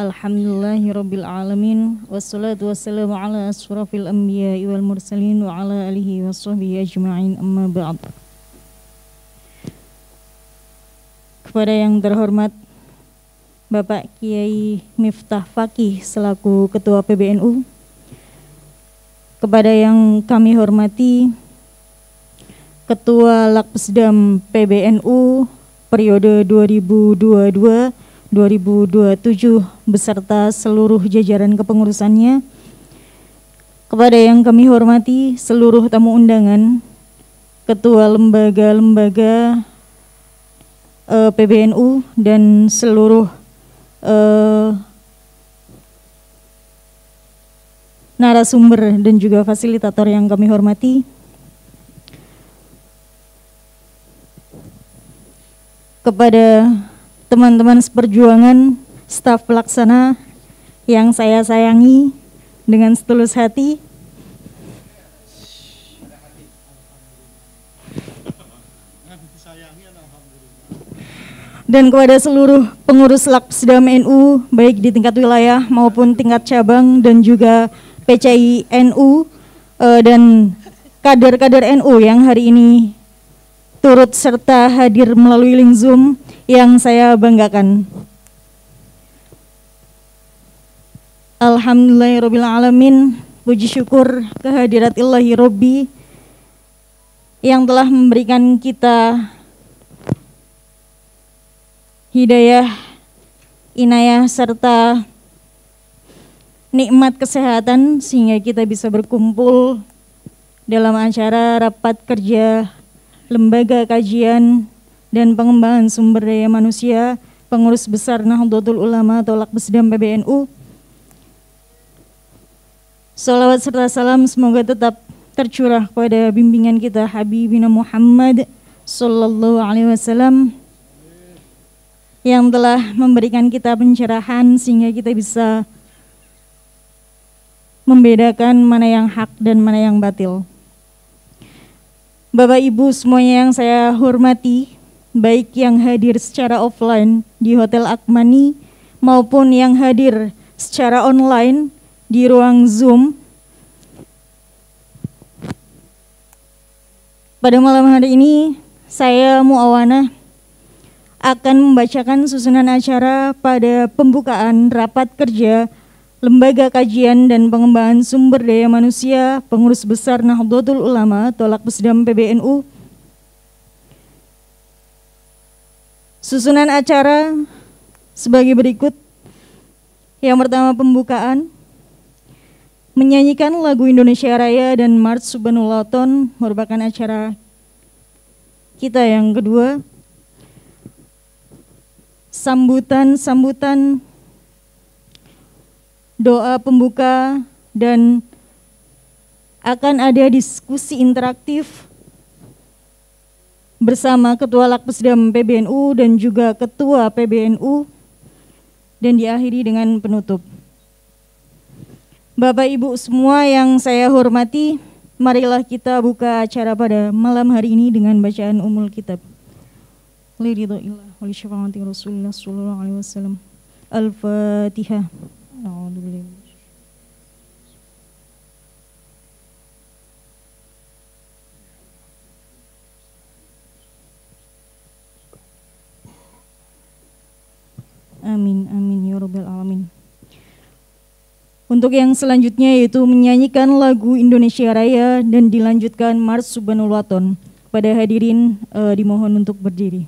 Alhamdulillahirabbil alamin wassalatu wassalamu ala asyrafil anbiya'i wal mursalin wa ala alihi washabbihi ajmain amma ba'd. Kepada yang terhormat Bapak Kiai Miftah Fakih selaku Ketua PBNU, kepada yang kami hormati Ketua Lakpesdam PBNU periode 2022 2027 beserta seluruh jajaran kepengurusannya. Kepada yang kami hormati seluruh tamu undangan, ketua lembaga-lembaga e, eh, PBNU dan seluruh e, narasumber dan juga fasilitator yang kami hormati. Kepada teman-teman seperjuangan, staf pelaksana yang saya sayangi dengan setulus hati. Dan kepada seluruh pengurus Laksdam NU, baik di tingkat wilayah maupun tingkat cabang dan juga PCI NU, eh, dan kader-kader NU yang hari ini turut serta hadir melalui link Zoom yang saya banggakan. Alhamdulillahirrabbilalamin, puji syukur kehadirat Ilahi Robbi yang telah memberikan kita hidayah, inayah, serta nikmat kesehatan sehingga kita bisa berkumpul dalam acara rapat kerja Lembaga Kajian dan Pengembangan Sumber Daya Manusia, Pengurus Besar Nahdlatul Ulama atau Lakbesdam PBNU. Salawat serta salam semoga tetap tercurah kepada bimbingan kita Habibina Muhammad Sallallahu Alaihi Wasallam yang telah memberikan kita pencerahan sehingga kita bisa membedakan mana yang hak dan mana yang batil. Bapak Ibu semuanya yang saya hormati, baik yang hadir secara offline di Hotel Akmani maupun yang hadir secara online di ruang Zoom. Pada malam hari ini, saya Muawana akan membacakan susunan acara pada pembukaan rapat kerja Lembaga Kajian dan Pengembangan Sumber Daya Manusia, Pengurus Besar Nahdlatul Ulama, Tolak Pesedam PBNU. Susunan acara sebagai berikut. Yang pertama pembukaan, menyanyikan lagu Indonesia Raya dan Mars Subhanulaton merupakan acara kita yang kedua. Sambutan-sambutan doa pembuka dan akan ada diskusi interaktif bersama Ketua Lakpesdam PBNU dan juga Ketua PBNU dan diakhiri dengan penutup. Bapak Ibu semua yang saya hormati, marilah kita buka acara pada malam hari ini dengan bacaan umul kitab. Al-Fatihah. Amin, amin, ya alamin. Untuk yang selanjutnya yaitu menyanyikan lagu Indonesia Raya dan dilanjutkan Mars Subhanul Waton. Pada hadirin e, dimohon untuk berdiri.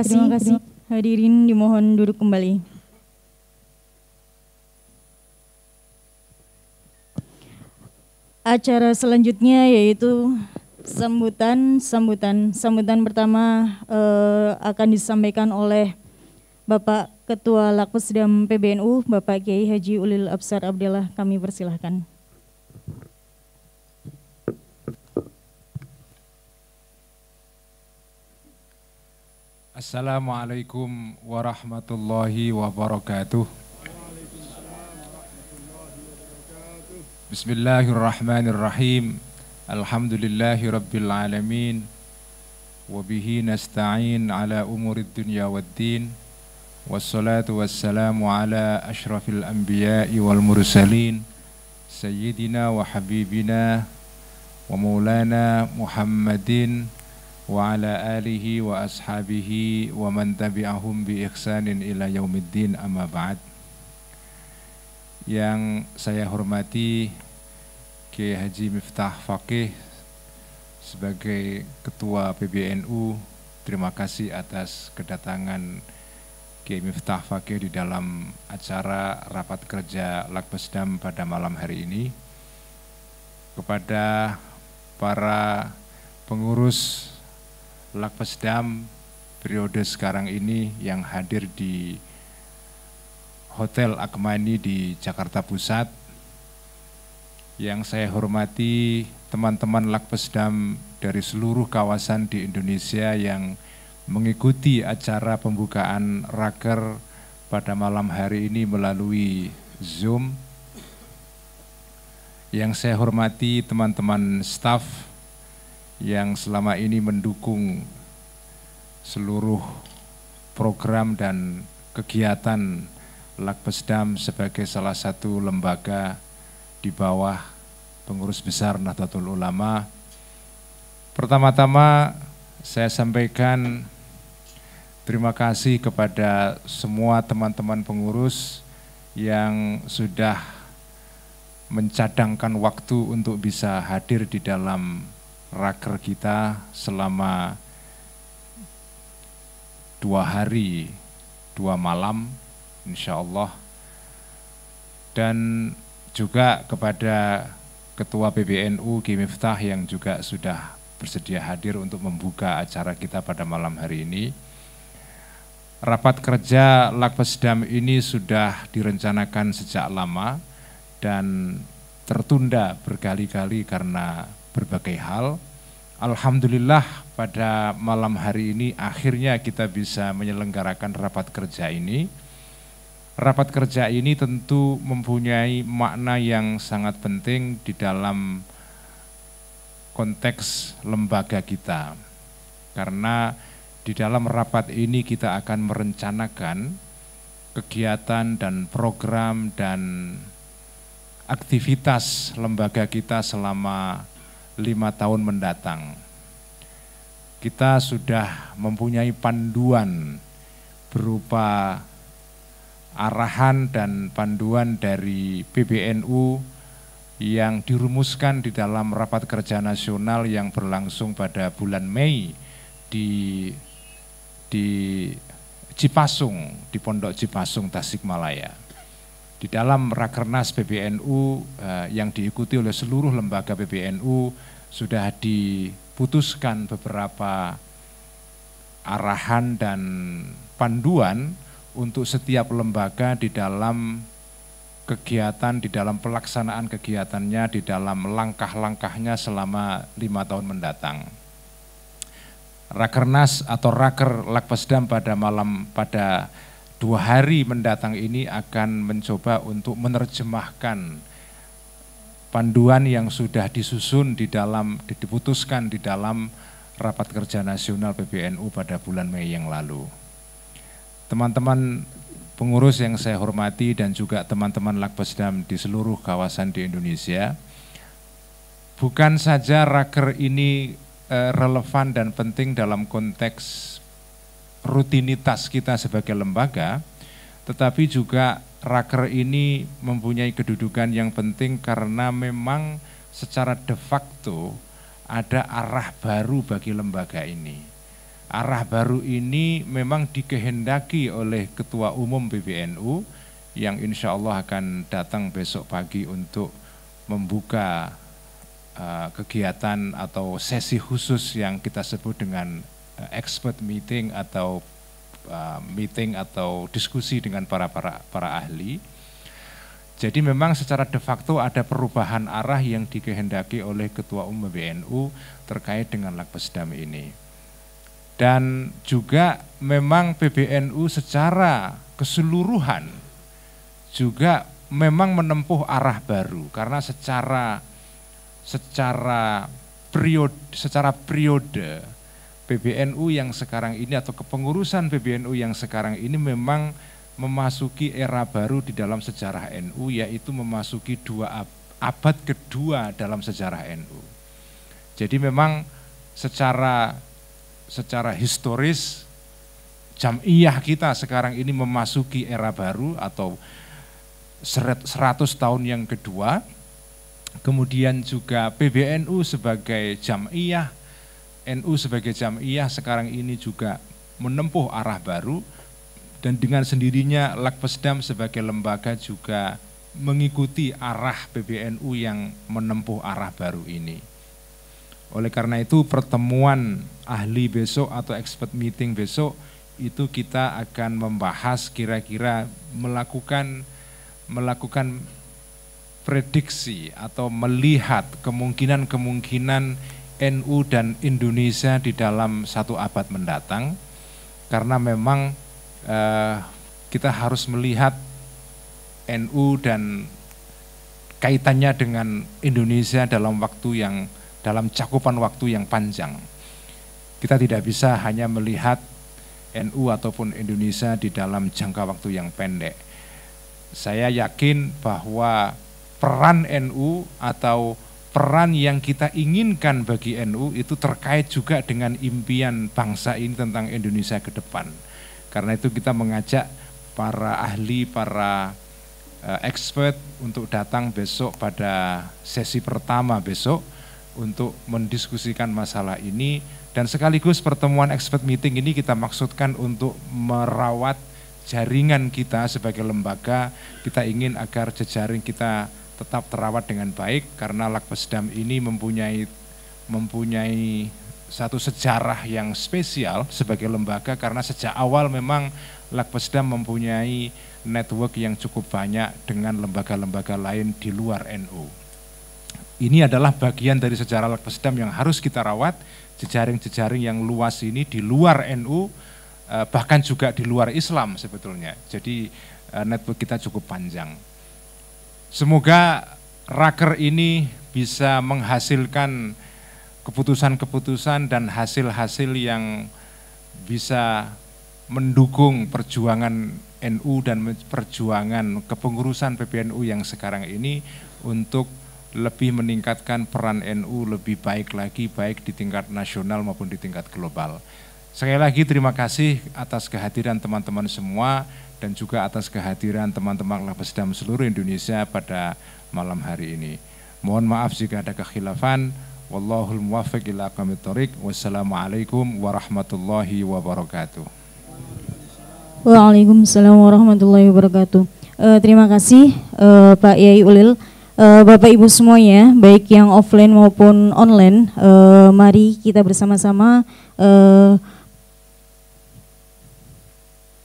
Terima kasih. Terima Hadirin dimohon duduk kembali. Acara selanjutnya yaitu sambutan, sambutan, sambutan pertama eh, akan disampaikan oleh Bapak Ketua dan PBNU, Bapak Kiai Haji Ulil Absar Abdullah kami persilahkan. Assalamualaikum warahmatullahi wabarakatuh. Bismillahirrahmanirrahim. Alhamdulillahi rabbil alamin. Wabihi nasta'in ala umurid dunya waddin. Wassalatu wassalamu ala ashrafil anbiya'i wal mursalin. Sayyidina wa habibina wa maulana Muhammadin وعلى آله وأصحابه ومن تبعهم بإحسان إلى يوم الدين أما بعد yang saya hormati Kiai Haji Miftah Fakih sebagai Ketua PBNU terima kasih atas kedatangan Kiai Miftah Fakih di dalam acara rapat kerja Lakbesdam pada malam hari ini kepada para pengurus Lakpesdam periode sekarang ini yang hadir di Hotel Akmani di Jakarta Pusat. Yang saya hormati teman-teman Lakpesdam dari seluruh kawasan di Indonesia yang mengikuti acara pembukaan Raker pada malam hari ini melalui Zoom. Yang saya hormati teman-teman staff yang selama ini mendukung seluruh program dan kegiatan Lakbesdam sebagai salah satu lembaga di bawah pengurus besar Nahdlatul Ulama. Pertama-tama saya sampaikan terima kasih kepada semua teman-teman pengurus yang sudah mencadangkan waktu untuk bisa hadir di dalam raker kita selama dua hari, dua malam, insya Allah. Dan juga kepada Ketua PBNU G. Miftah yang juga sudah bersedia hadir untuk membuka acara kita pada malam hari ini. Rapat kerja Lakpesdam ini sudah direncanakan sejak lama dan tertunda berkali-kali karena berbagai hal. Alhamdulillah pada malam hari ini akhirnya kita bisa menyelenggarakan rapat kerja ini. Rapat kerja ini tentu mempunyai makna yang sangat penting di dalam konteks lembaga kita. Karena di dalam rapat ini kita akan merencanakan kegiatan dan program dan aktivitas lembaga kita selama lima tahun mendatang. Kita sudah mempunyai panduan berupa arahan dan panduan dari PBNU yang dirumuskan di dalam rapat kerja nasional yang berlangsung pada bulan Mei di di Cipasung, di Pondok Cipasung, Tasikmalaya di dalam rakernas PBNU eh, yang diikuti oleh seluruh lembaga PBNU sudah diputuskan beberapa arahan dan panduan untuk setiap lembaga di dalam kegiatan, di dalam pelaksanaan kegiatannya, di dalam langkah-langkahnya selama lima tahun mendatang. Rakernas atau Raker Lakpesdam pada malam pada dua hari mendatang ini akan mencoba untuk menerjemahkan panduan yang sudah disusun di dalam, diputuskan di dalam rapat kerja nasional PBNU pada bulan Mei yang lalu. Teman-teman pengurus yang saya hormati dan juga teman-teman Lakbesdam di seluruh kawasan di Indonesia, bukan saja raker ini eh, relevan dan penting dalam konteks rutinitas kita sebagai lembaga, tetapi juga raker ini mempunyai kedudukan yang penting karena memang secara de facto ada arah baru bagi lembaga ini. Arah baru ini memang dikehendaki oleh Ketua Umum PBNU yang insya Allah akan datang besok pagi untuk membuka uh, kegiatan atau sesi khusus yang kita sebut dengan Eh, expert meeting atau eh, meeting atau diskusi dengan para para para ahli. Jadi memang secara de facto ada perubahan arah yang dikehendaki oleh Ketua Umum BNU terkait dengan Lakbesdam ini. Dan juga memang PBNU secara keseluruhan juga memang menempuh arah baru karena secara secara periode secara periode PBNU yang sekarang ini atau kepengurusan PBNU yang sekarang ini memang memasuki era baru di dalam sejarah NU yaitu memasuki dua abad kedua dalam sejarah NU. Jadi memang secara secara historis jamiah kita sekarang ini memasuki era baru atau 100 tahun yang kedua. Kemudian juga PBNU sebagai jamiah NU sebagai jamiah sekarang ini juga menempuh arah baru dan dengan sendirinya Lakpesdam sebagai lembaga juga mengikuti arah PBNU yang menempuh arah baru ini. Oleh karena itu pertemuan ahli besok atau expert meeting besok itu kita akan membahas kira-kira melakukan melakukan prediksi atau melihat kemungkinan-kemungkinan NU dan Indonesia di dalam satu abad mendatang karena memang eh, kita harus melihat NU dan kaitannya dengan Indonesia dalam waktu yang dalam cakupan waktu yang panjang. Kita tidak bisa hanya melihat NU ataupun Indonesia di dalam jangka waktu yang pendek. Saya yakin bahwa peran NU atau peran yang kita inginkan bagi NU itu terkait juga dengan impian bangsa ini tentang Indonesia ke depan. Karena itu kita mengajak para ahli, para uh, expert untuk datang besok pada sesi pertama besok untuk mendiskusikan masalah ini dan sekaligus pertemuan expert meeting ini kita maksudkan untuk merawat jaringan kita sebagai lembaga kita ingin agar jejaring kita tetap terawat dengan baik karena Lakpesdam ini mempunyai mempunyai satu sejarah yang spesial sebagai lembaga karena sejak awal memang Lakpesdam mempunyai network yang cukup banyak dengan lembaga-lembaga lain di luar NU. NO. Ini adalah bagian dari sejarah Lakpesdam yang harus kita rawat, jejaring-jejaring yang luas ini di luar NU, NO, eh, bahkan juga di luar Islam sebetulnya. Jadi eh, network kita cukup panjang. Semoga raker ini bisa menghasilkan keputusan-keputusan dan hasil-hasil yang bisa mendukung perjuangan NU dan perjuangan kepengurusan PBNU yang sekarang ini untuk lebih meningkatkan peran NU lebih baik lagi baik di tingkat nasional maupun di tingkat global. Sekali lagi terima kasih atas kehadiran teman-teman semua dan juga atas kehadiran teman-teman Labesdam seluruh Indonesia pada malam hari ini. Mohon maaf jika ada kekhilafan. Wallahul muwaffiq ila aqwamit thoriq. Wassalamualaikum warahmatullahi wabarakatuh. Waalaikumsalam warahmatullahi wabarakatuh. Uh, terima kasih uh, Pak Yai Ulil. Uh, Bapak Ibu semuanya, baik yang offline maupun online, uh, mari kita bersama-sama uh,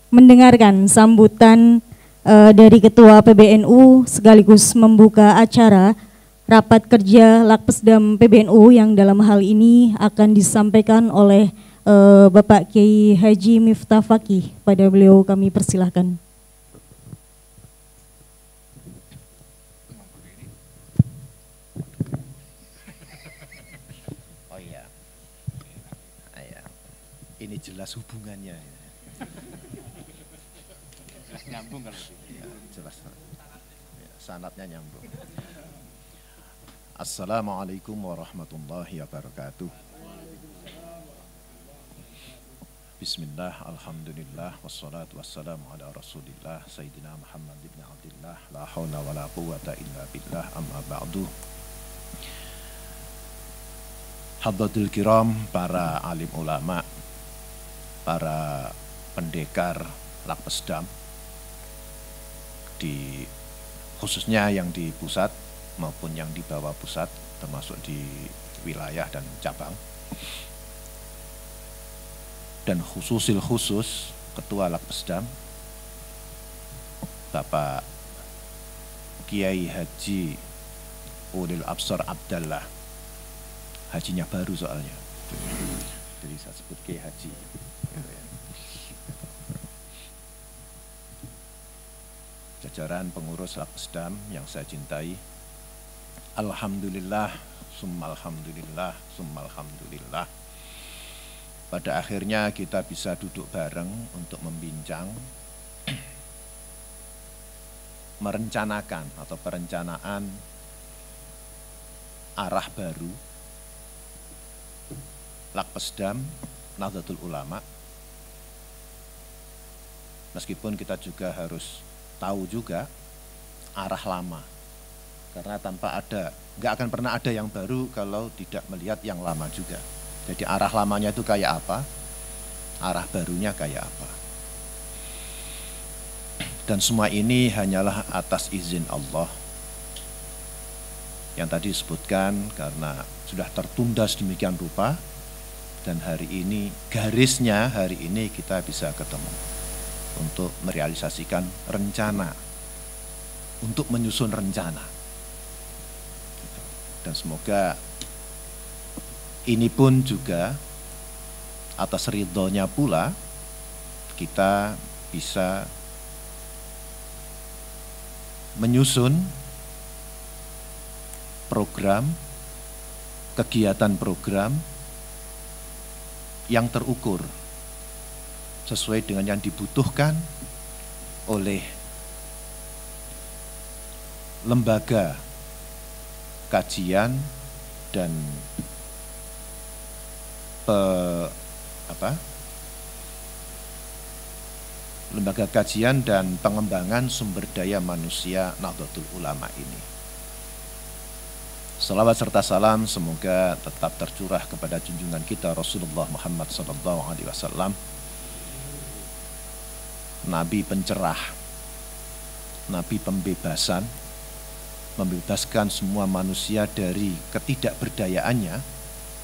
mendengarkan sambutan uh, dari Ketua PBNU sekaligus membuka acara rapat kerja Lakpesdam PBNU yang dalam hal ini akan disampaikan oleh uh, Bapak Kiai Haji Miftah Fakih. Pada beliau kami persilahkan. Oh iya. Iya. Ini jelas hubungannya. Assalamualaikum warahmatullahi wabarakatuh. Bismillah, Alhamdulillah, wassalatu wassalamu ala rasulillah Sayyidina Muhammad ibn Abdullah La hawla wa la quwata illa billah amma ba'du Hadratul kiram, para alim ulama Para pendekar Lakpesdam di khususnya yang di pusat maupun yang di bawah pusat termasuk di wilayah dan cabang dan khususil khusus ketua Lakpesdam Bapak Kiai Haji Ulil Absor Abdallah hajinya baru soalnya jadi saya sebut Kiai Haji jajaran pengurus Lakpesdam yang saya cintai Alhamdulillah, summalhamdulillah, alhamdulillah, Pada akhirnya kita bisa duduk bareng untuk membincang, merencanakan atau perencanaan arah baru Lakpesdam Nahdlatul Ulama meskipun kita juga harus tahu juga arah lama karena tanpa ada nggak akan pernah ada yang baru kalau tidak melihat yang lama juga jadi arah lamanya itu kayak apa arah barunya kayak apa dan semua ini hanyalah atas izin Allah yang tadi disebutkan karena sudah tertunda sedemikian rupa dan hari ini garisnya hari ini kita bisa ketemu untuk merealisasikan rencana untuk menyusun rencana dan semoga ini pun juga atas ridhonya pula kita bisa menyusun program, kegiatan program yang terukur sesuai dengan yang dibutuhkan oleh lembaga kajian dan pe, apa, lembaga kajian dan pengembangan sumber daya manusia Nahdlatul Ulama ini. Salawat serta salam semoga tetap tercurah kepada junjungan kita Rasulullah Muhammad SAW, Nabi pencerah, Nabi pembebasan, membebaskan semua manusia dari ketidakberdayaannya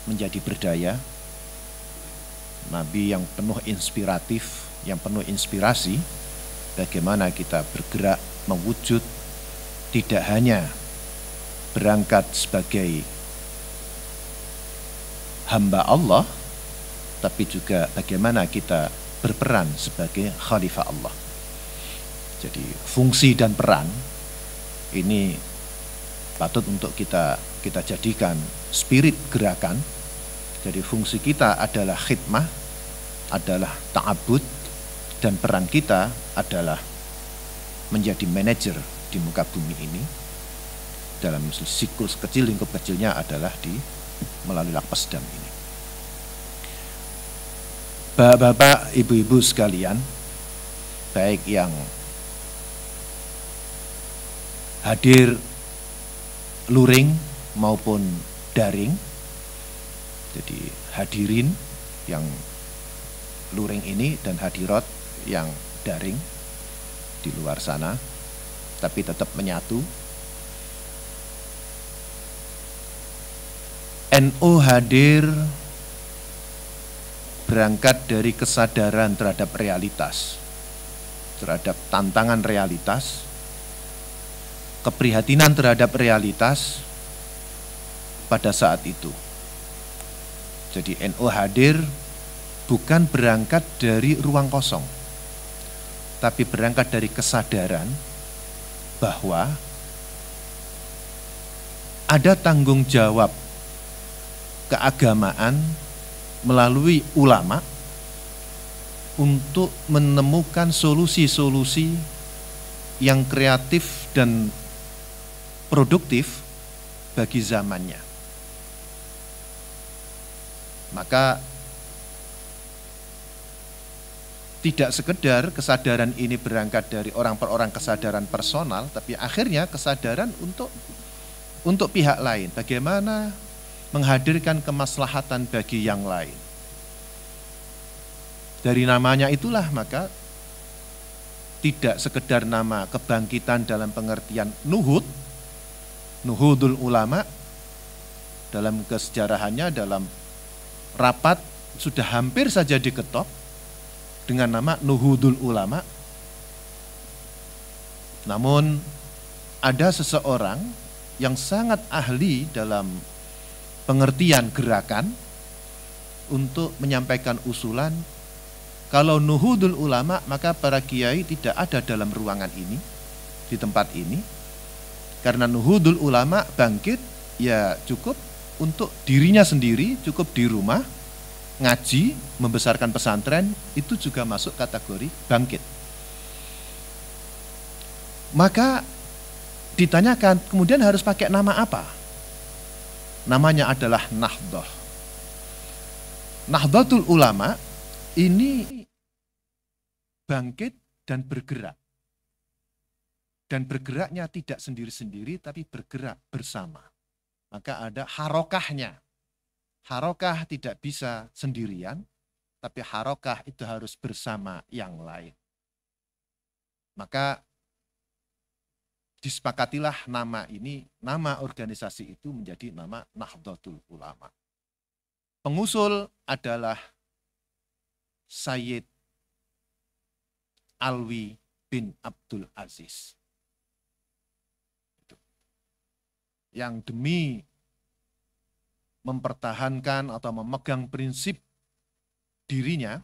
menjadi berdaya. Nabi yang penuh inspiratif, yang penuh inspirasi bagaimana kita bergerak mewujud tidak hanya berangkat sebagai hamba Allah tapi juga bagaimana kita berperan sebagai khalifah Allah. Jadi fungsi dan peran ini patut untuk kita kita jadikan spirit gerakan. Jadi fungsi kita adalah khidmah, adalah ta'abud, dan peran kita adalah menjadi manajer di muka bumi ini. Dalam siklus kecil, lingkup kecilnya adalah di melalui dam ini. Bapak-bapak, ibu-ibu sekalian, baik yang hadir luring maupun daring. Jadi hadirin yang luring ini dan hadirat yang daring di luar sana, tapi tetap menyatu. No hadir berangkat dari kesadaran terhadap realitas, terhadap tantangan realitas, keprihatinan terhadap realitas pada saat itu. Jadi NO hadir bukan berangkat dari ruang kosong, tapi berangkat dari kesadaran bahwa ada tanggung jawab keagamaan melalui ulama untuk menemukan solusi-solusi yang kreatif dan produktif bagi zamannya. Maka tidak sekedar kesadaran ini berangkat dari orang per orang kesadaran personal, tapi akhirnya kesadaran untuk untuk pihak lain. Bagaimana menghadirkan kemaslahatan bagi yang lain. Dari namanya itulah maka tidak sekedar nama kebangkitan dalam pengertian nuhut nuhudul ulama dalam kesejarahannya dalam rapat sudah hampir saja diketok dengan nama nuhudul ulama. Namun ada seseorang yang sangat ahli dalam pengertian gerakan untuk menyampaikan usulan kalau nuhudul ulama maka para kiai tidak ada dalam ruangan ini di tempat ini karena nuhudul ulama bangkit ya cukup untuk dirinya sendiri, cukup di rumah, ngaji, membesarkan pesantren, itu juga masuk kategori bangkit. Maka ditanyakan, kemudian harus pakai nama apa? Namanya adalah Nahdoh. Nahdlatul Ulama ini bangkit dan bergerak. Dan bergeraknya tidak sendiri-sendiri, tapi bergerak bersama. Maka ada harokahnya. Harokah tidak bisa sendirian, tapi harokah itu harus bersama yang lain. Maka disepakatilah nama ini, nama organisasi itu menjadi nama Nahdlatul Ulama. Pengusul adalah Sayyid Alwi bin Abdul Aziz. yang demi mempertahankan atau memegang prinsip dirinya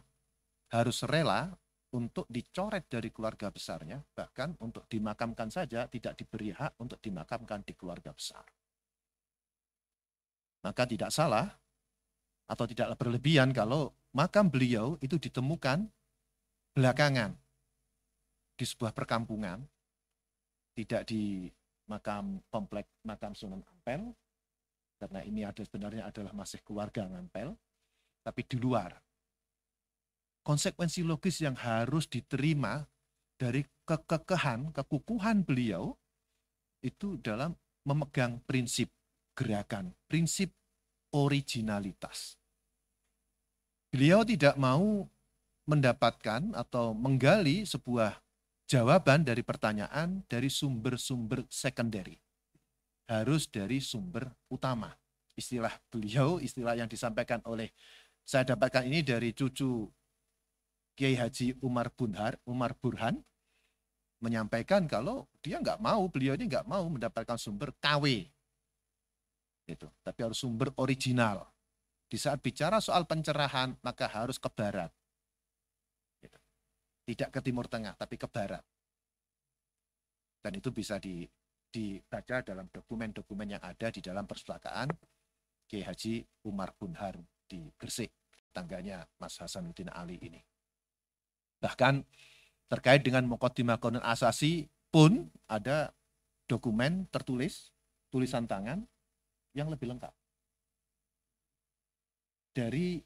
harus rela untuk dicoret dari keluarga besarnya, bahkan untuk dimakamkan saja tidak diberi hak untuk dimakamkan di keluarga besar. Maka tidak salah atau tidak berlebihan kalau makam beliau itu ditemukan belakangan di sebuah perkampungan, tidak di makam komplek makam Sunan Ampel karena ini ada sebenarnya adalah masih keluarga Ampel tapi di luar konsekuensi logis yang harus diterima dari kekekehan kekukuhan beliau itu dalam memegang prinsip gerakan prinsip originalitas beliau tidak mau mendapatkan atau menggali sebuah jawaban dari pertanyaan dari sumber-sumber secondary. Harus dari sumber utama. Istilah beliau, istilah yang disampaikan oleh saya dapatkan ini dari cucu Kiai Haji Umar Bunhar, Umar Burhan, menyampaikan kalau dia nggak mau, beliau ini nggak mau mendapatkan sumber KW. Itu, tapi harus sumber original. Di saat bicara soal pencerahan, maka harus ke barat. Tidak ke timur tengah, tapi ke barat. Dan itu bisa di, dibaca dalam dokumen-dokumen yang ada di dalam perpustakaan Kiai Haji Umar Bunhar di Gresik, tangganya Mas Hasanuddin Ali ini. Bahkan terkait dengan Mokotima Konon Asasi pun ada dokumen tertulis, tulisan tangan yang lebih lengkap. Dari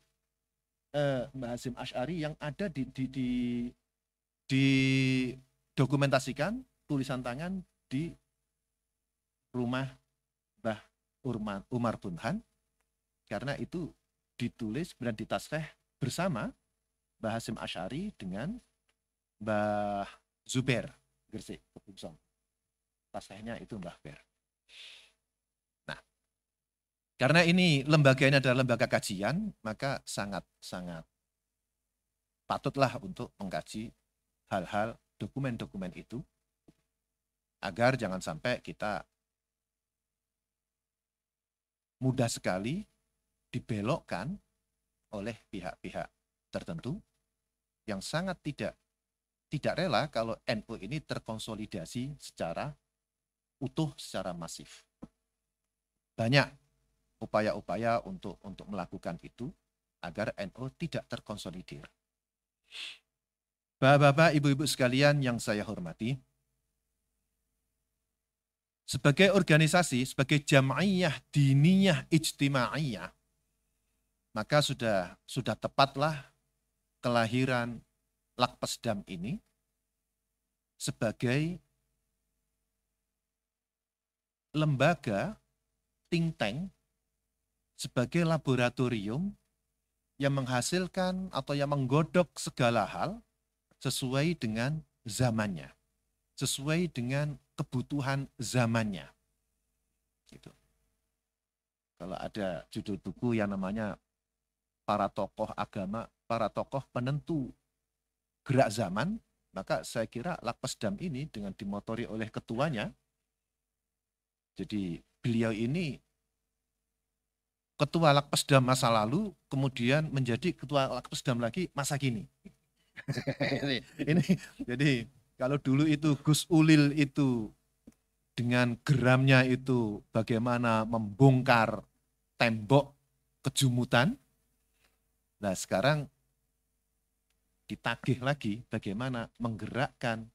eh, Mbah Hasim Ash'ari yang ada di, di, di didokumentasikan tulisan tangan di rumah Mbah Umar, Umar Bunhan karena itu ditulis kemudian ditasreh bersama Mbah Hasim Ashari dengan Mbah Zuber Gresik Kebungsong. Tasrehnya itu Mbah Ber. Nah, karena ini lembaganya adalah lembaga kajian, maka sangat-sangat patutlah untuk mengkaji hal-hal dokumen-dokumen itu agar jangan sampai kita mudah sekali dibelokkan oleh pihak-pihak tertentu yang sangat tidak tidak rela kalau NU ini terkonsolidasi secara utuh secara masif. Banyak upaya-upaya untuk untuk melakukan itu agar NU tidak terkonsolidir. Bapak-bapak, ibu-ibu sekalian yang saya hormati, sebagai organisasi, sebagai jamaiyah, diniyah, ijtimaiyah, maka sudah sudah tepatlah kelahiran Lakpesdam ini sebagai lembaga think tank sebagai laboratorium yang menghasilkan atau yang menggodok segala hal sesuai dengan zamannya, sesuai dengan kebutuhan zamannya. Gitu. Kalau ada judul buku yang namanya para tokoh agama, para tokoh penentu gerak zaman, maka saya kira dam ini dengan dimotori oleh ketuanya, jadi beliau ini ketua dam masa lalu, kemudian menjadi ketua dam lagi masa kini ini, ini jadi kalau dulu itu Gus Ulil itu dengan geramnya itu bagaimana membongkar tembok kejumutan. Nah sekarang ditagih lagi bagaimana menggerakkan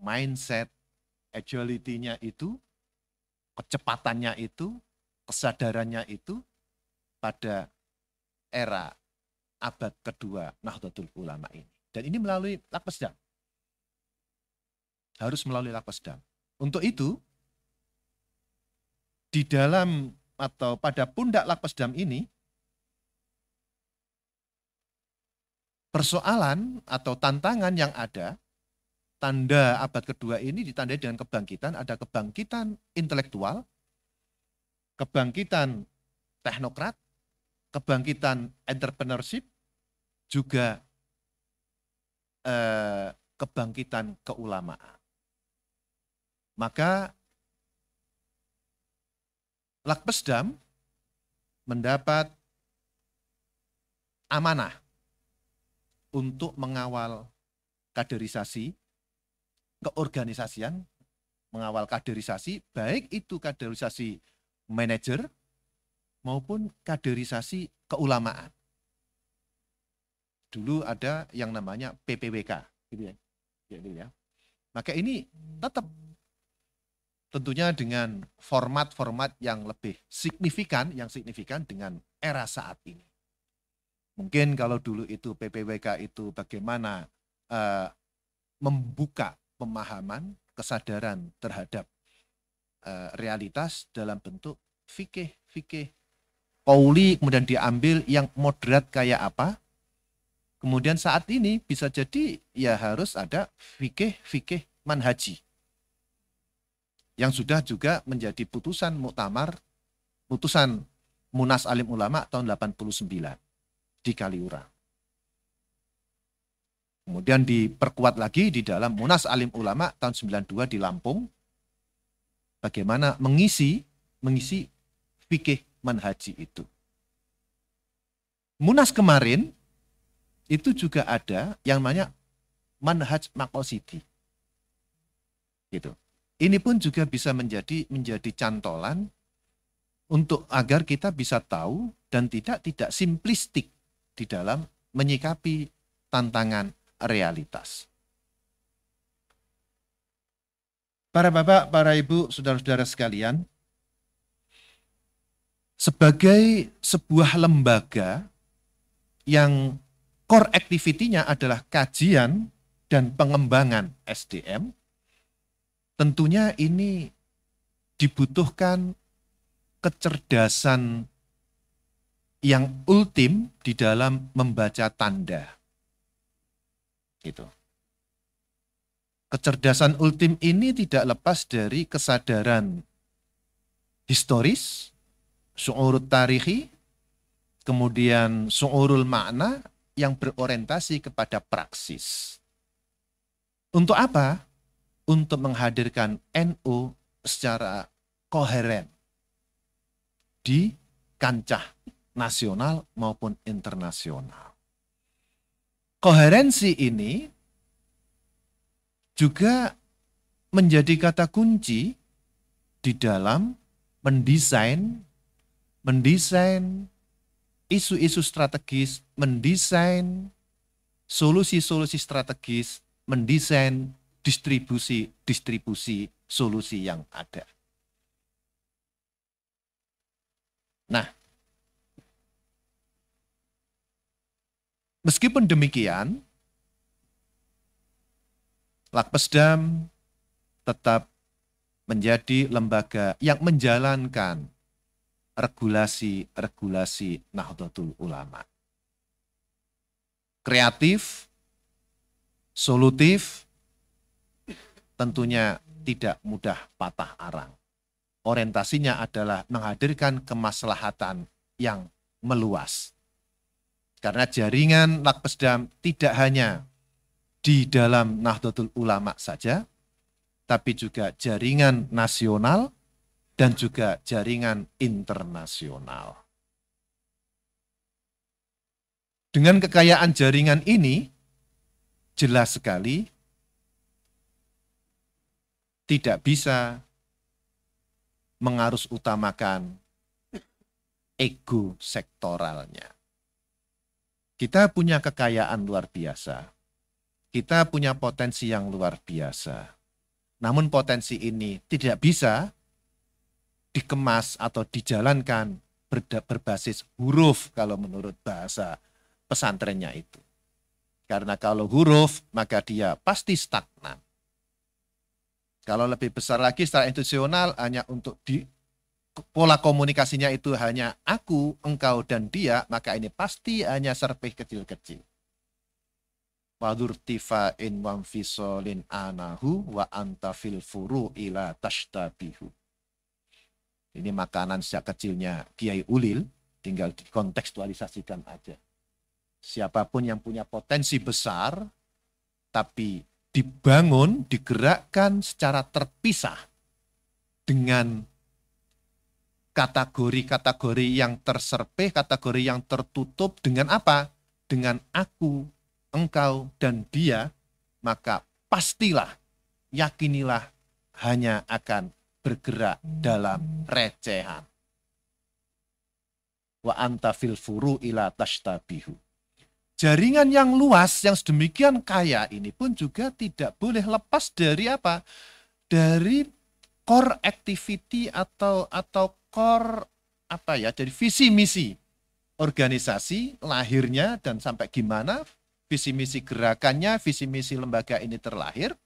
mindset agility-nya itu, kecepatannya itu, kesadarannya itu pada era abad kedua Nahdlatul Ulama ini. Dan ini melalui dam. Harus melalui dam. Untuk itu, di dalam atau pada pundak dam ini, persoalan atau tantangan yang ada, tanda abad kedua ini ditandai dengan kebangkitan, ada kebangkitan intelektual, kebangkitan teknokrat, kebangkitan entrepreneurship, juga eh, kebangkitan keulamaan. Maka Lakpesdam mendapat amanah untuk mengawal kaderisasi, keorganisasian, mengawal kaderisasi, baik itu kaderisasi manajer maupun kaderisasi keulamaan dulu ada yang namanya PPWK gitu ya. Gitu ya, ya. Maka ini tetap tentunya dengan format-format yang lebih signifikan yang signifikan dengan era saat ini. Mungkin kalau dulu itu PPWK itu bagaimana uh, membuka pemahaman, kesadaran terhadap uh, realitas dalam bentuk fikih-fikih kauli kemudian diambil yang moderat kayak apa, Kemudian saat ini bisa jadi ya harus ada fikih-fikih manhaji. Yang sudah juga menjadi putusan muktamar, putusan Munas Alim Ulama tahun 89 di Kaliura. Kemudian diperkuat lagi di dalam Munas Alim Ulama tahun 92 di Lampung. Bagaimana mengisi mengisi fikih manhaji itu. Munas kemarin itu juga ada yang namanya manhaj makosidi. Gitu. Ini pun juga bisa menjadi menjadi cantolan untuk agar kita bisa tahu dan tidak tidak simplistik di dalam menyikapi tantangan realitas. Para bapak, para ibu, saudara-saudara sekalian, sebagai sebuah lembaga yang core activity-nya adalah kajian dan pengembangan SDM. Tentunya ini dibutuhkan kecerdasan yang ultim di dalam membaca tanda. Gitu. Kecerdasan ultim ini tidak lepas dari kesadaran historis, su'urut tarihi, kemudian su'urul makna, yang berorientasi kepada praksis. Untuk apa? Untuk menghadirkan NU secara koheren di kancah nasional maupun internasional. Koherensi ini juga menjadi kata kunci di dalam mendesain mendesain isu-isu strategis, mendesain solusi-solusi strategis, mendesain distribusi-distribusi solusi yang ada. Nah, meskipun demikian, Lakpesdam tetap menjadi lembaga yang menjalankan regulasi-regulasi Nahdlatul Ulama. Kreatif, solutif, tentunya tidak mudah patah arang. Orientasinya adalah menghadirkan kemaslahatan yang meluas. Karena jaringan Lakpesdam tidak hanya di dalam Nahdlatul Ulama saja, tapi juga jaringan nasional dan juga jaringan internasional. Dengan kekayaan jaringan ini, jelas sekali tidak bisa mengarus utamakan ego sektoralnya. Kita punya kekayaan luar biasa. Kita punya potensi yang luar biasa. Namun potensi ini tidak bisa dikemas atau dijalankan hmm. berbasis huruf kalau menurut bahasa pesantrennya itu. Karena kalau huruf maka dia pasti stagnan. Kalau lebih besar lagi secara institusional hanya untuk di pola komunikasinya itu hanya aku, engkau, dan dia, maka ini pasti hanya serpih kecil-kecil. Wadur in wamfisolin anahu wa antafil furu ila tashtabihu ini makanan sejak kecilnya Kiai Ulil, tinggal dikontekstualisasikan aja. Siapapun yang punya potensi besar, tapi dibangun, digerakkan secara terpisah dengan kategori-kategori yang terserpeh, kategori yang tertutup dengan apa? Dengan aku, engkau, dan dia, maka pastilah, yakinilah hanya akan bergerak dalam recehan. Wa anta fil furu ila tashtabihu. Jaringan yang luas, yang sedemikian kaya ini pun juga tidak boleh lepas dari apa? Dari core activity atau atau core apa ya? Jadi visi misi organisasi lahirnya dan sampai gimana visi misi gerakannya, visi misi lembaga ini terlahir.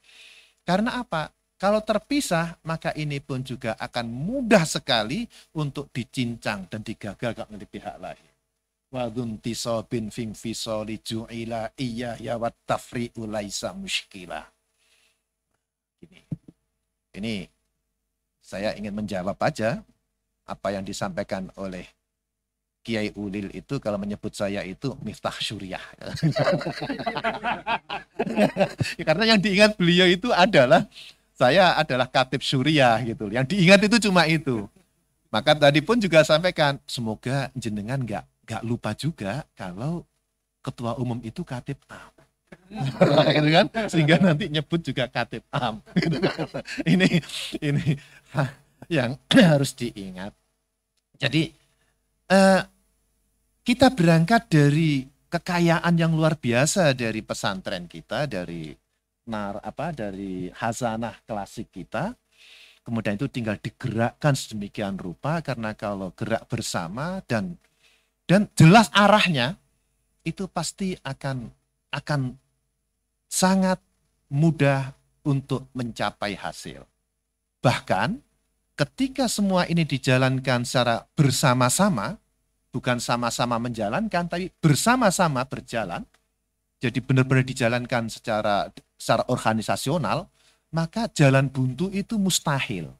Karena apa? Kalau terpisah, maka ini pun juga akan mudah sekali untuk dicincang dan digagalkan oleh pihak lain. Wa tiso bin fing fiso li ju'ila iya ya wa tafri ulaisa muskila. Ini, ini saya ingin menjawab aja apa yang disampaikan oleh Kiai Ulil itu kalau menyebut saya itu Miftah Syuriah. Karena yang diingat beliau itu adalah saya adalah katib Suriah gitu. Yang diingat itu cuma itu. Maka tadi pun juga sampaikan, semoga jenengan nggak nggak lupa juga kalau ketua umum itu katib am. gitu kan? Sehingga nanti nyebut juga katib am. Gitu kan? Ini ini yang harus diingat. Jadi eh, kita berangkat dari kekayaan yang luar biasa dari pesantren kita, dari nar apa dari hazanah klasik kita kemudian itu tinggal digerakkan sedemikian rupa karena kalau gerak bersama dan dan jelas arahnya itu pasti akan akan sangat mudah untuk mencapai hasil. Bahkan ketika semua ini dijalankan secara bersama-sama, bukan sama-sama menjalankan, tapi bersama-sama berjalan. Jadi benar-benar dijalankan secara secara organisasional, maka jalan buntu itu mustahil.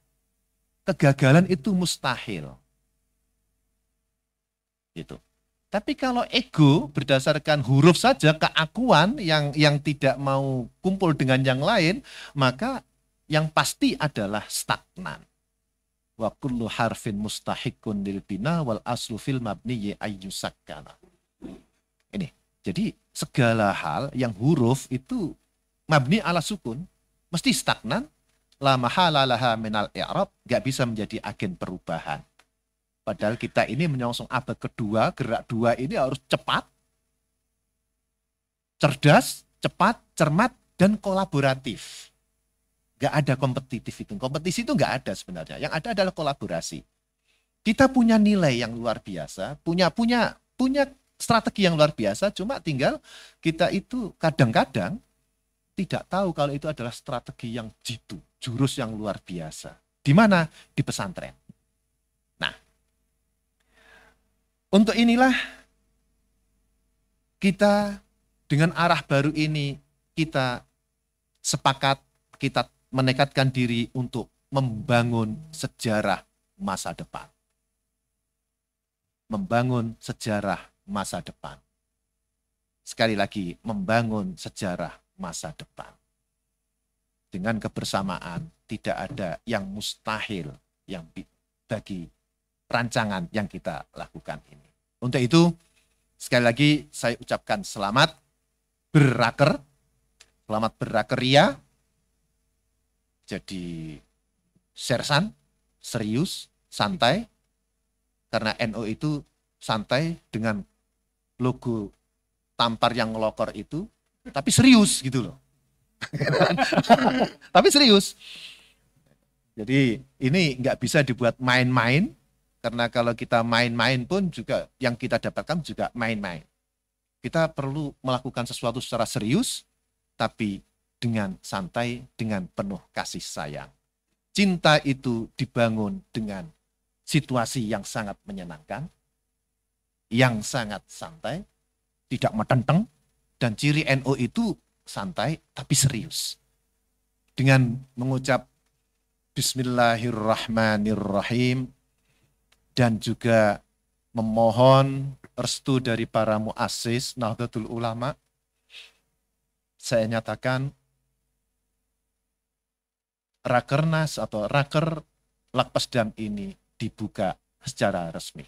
Kegagalan itu mustahil. Gitu. Tapi kalau ego berdasarkan huruf saja keakuan yang yang tidak mau kumpul dengan yang lain, maka yang pasti adalah stagnan. Wa kullu harfin mustahikun lil bina wal aslu fil mabniyyi ayyusakkana. Ini. Jadi segala hal yang huruf itu mabni ala sukun mesti stagnan la mahala laha minal i'rab gak bisa menjadi agen perubahan. Padahal kita ini menyongsong abad kedua, gerak dua ini harus cepat, cerdas, cepat, cermat, dan kolaboratif. Gak ada kompetitif itu. Kompetisi itu gak ada sebenarnya. Yang ada adalah kolaborasi. Kita punya nilai yang luar biasa, punya punya punya strategi yang luar biasa, cuma tinggal kita itu kadang-kadang tidak tahu kalau itu adalah strategi yang jitu, jurus yang luar biasa. Di mana? Di pesantren. Nah, untuk inilah kita dengan arah baru ini kita sepakat, kita menekatkan diri untuk membangun sejarah masa depan. Membangun sejarah masa depan. Sekali lagi, membangun sejarah masa depan. Dengan kebersamaan tidak ada yang mustahil yang bagi rancangan yang kita lakukan ini. Untuk itu, sekali lagi saya ucapkan selamat beraker, selamat berakeria, jadi sersan, serius, santai, karena NO itu santai dengan logo tampar yang ngelokor itu tapi serius gitu loh. tapi serius. Jadi ini nggak bisa dibuat main-main, karena kalau kita main-main pun juga yang kita dapatkan juga main-main. Kita perlu melakukan sesuatu secara serius, tapi dengan santai, dengan penuh kasih sayang. Cinta itu dibangun dengan situasi yang sangat menyenangkan, yang sangat santai, tidak metenteng, dan ciri NO itu santai tapi serius. Dengan mengucap Bismillahirrahmanirrahim dan juga memohon restu dari para muassis Nahdlatul Ulama. Saya nyatakan Rakernas atau Raker Lakpesdam ini dibuka secara resmi.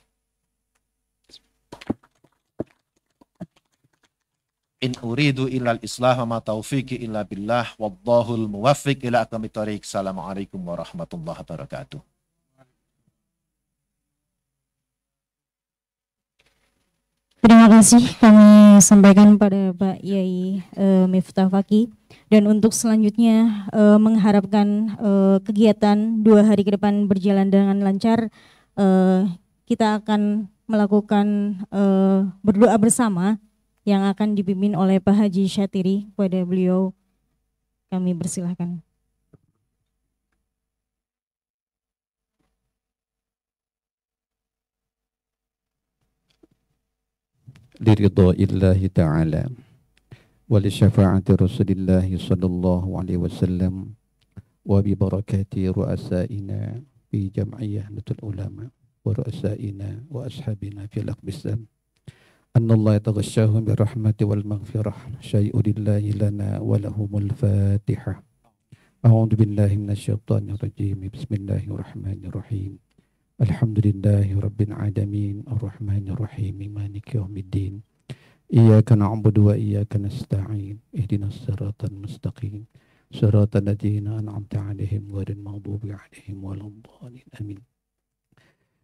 In uridu illal islah wa ma taufiqi illa billah wallahul muwaffiq ila aqwamit thariq. Assalamualaikum warahmatullahi wabarakatuh. Terima kasih kami sampaikan pada Pak Yai e, Miftah Faki dan untuk selanjutnya e, mengharapkan e, kegiatan dua hari ke depan berjalan dengan lancar e, kita akan melakukan e, berdoa bersama yang akan dipimpin oleh Pak Haji Syatiri kepada beliau kami bersilahkan. Liridha'illahi ta'ala wa li syafa'ati rasulillahi sallallahu alaihi wasallam wa bi barakati ru'asaina fi jam'iyyah ulama wa ru'asaina wa ashabina fi al-aqbisam. أن الله يتغشاهم بالرحمة والمغفرة شيء لله لنا ولهم الفاتحة أعوذ بالله من الشيطان الرجيم بسم الله الرحمن الرحيم الحمد لله رب العالمين الرحمن الرحيم مالك يوم الدين إياك نعبد وإياك نستعين اهدنا الصراط المستقيم صراط الذين أنعمت عليهم غير المغضوب عليهم ولا الضالين آمين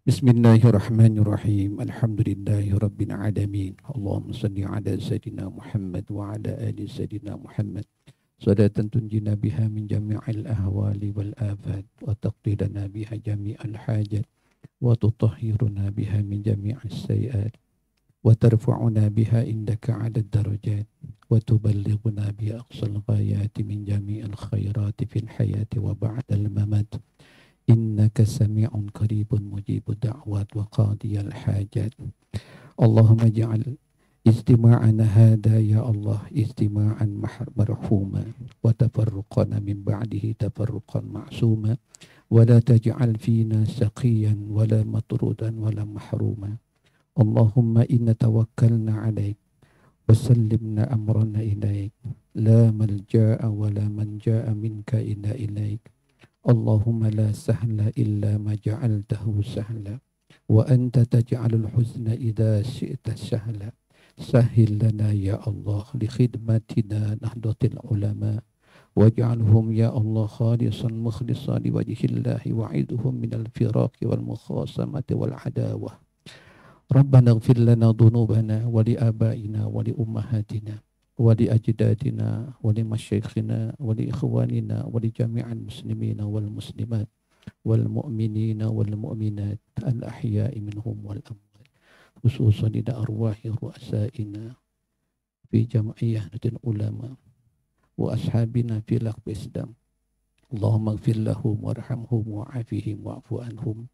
بسم الله الرحمن الرحيم الحمد لله رب العالمين اللهم صل على سيدنا محمد وعلى آل سيدنا محمد صلاة تنجينا بها من جميع الأهوال والآفات وتقضي لنا بها جميع الحاجات وتطهرنا بها من جميع السيئات وترفعنا بها عندك على الدرجات وتبلغنا بأقصى الغايات من جميع الخيرات في الحياة وبعد الممات إنك سميع قريب مجيب الدعوات وقاضي الحاجات اللهم اجعل اجتماعنا هذا يا الله اجتماعا مرحوما وتفرقنا من بعده تفرقا معصوما ولا تجعل فينا سقيا ولا مطرودا ولا محروما اللهم إنا توكلنا عليك وسلمنا أمرنا إليك لا ملجاء ولا جاء منك إلا إليك اللهم لا سهل إلا ما جعلته سهلا وأنت تجعل الحزن إذا شئت سهلا سهل لنا يا الله لخدمتنا نهضة العلماء واجعلهم يا الله خالصا مخلصا لوجه الله وعيدهم من الفراق والمخاصمة والعداوة ربنا اغفر لنا ذنوبنا ولآبائنا ولأمهاتنا ولأجدادنا ولمشايخنا ولإخواننا ولجميع المسلمين والمسلمات والمؤمنين والمؤمنات الأحياء منهم والأموات خصوصا إلى أرواح رؤسائنا في جمعية العلماء وأصحابنا في لقب إسلام اللهم اغفر لهم وارحمهم وعافهم واعف عنهم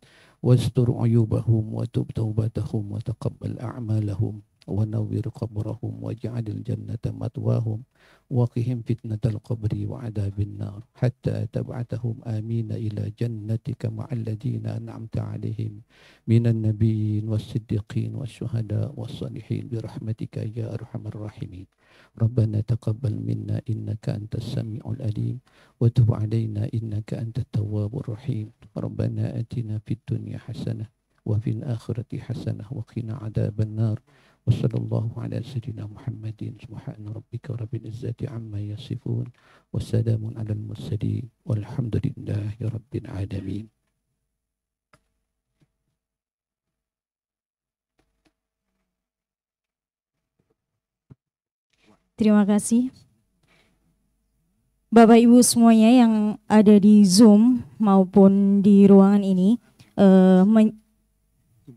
واستر عيوبهم وتب توبتهم وتقبل أعمالهم ونور قبرهم واجعل الجنة مثواهم وقهم فتنة القبر وعذاب النار حتى تبعثهم آمين إلى جنتك مع الذين أنعمت عليهم من النبيين والصديقين والشهداء والصالحين برحمتك يا أرحم الراحمين ربنا تقبل منا إنك أنت السميع الأليم وتب علينا إنك أنت التواب الرحيم ربنا آتنا في الدنيا حسنة وفي الآخرة حسنة وقنا عذاب النار وصلى الله على سيدنا محمد سبحان ربك رب العزة عما يصفون وسلام على المرسلين والحمد لله رب العالمين Terima kasih. Bapak Ibu semuanya yang ada di Zoom maupun di ruangan ini men-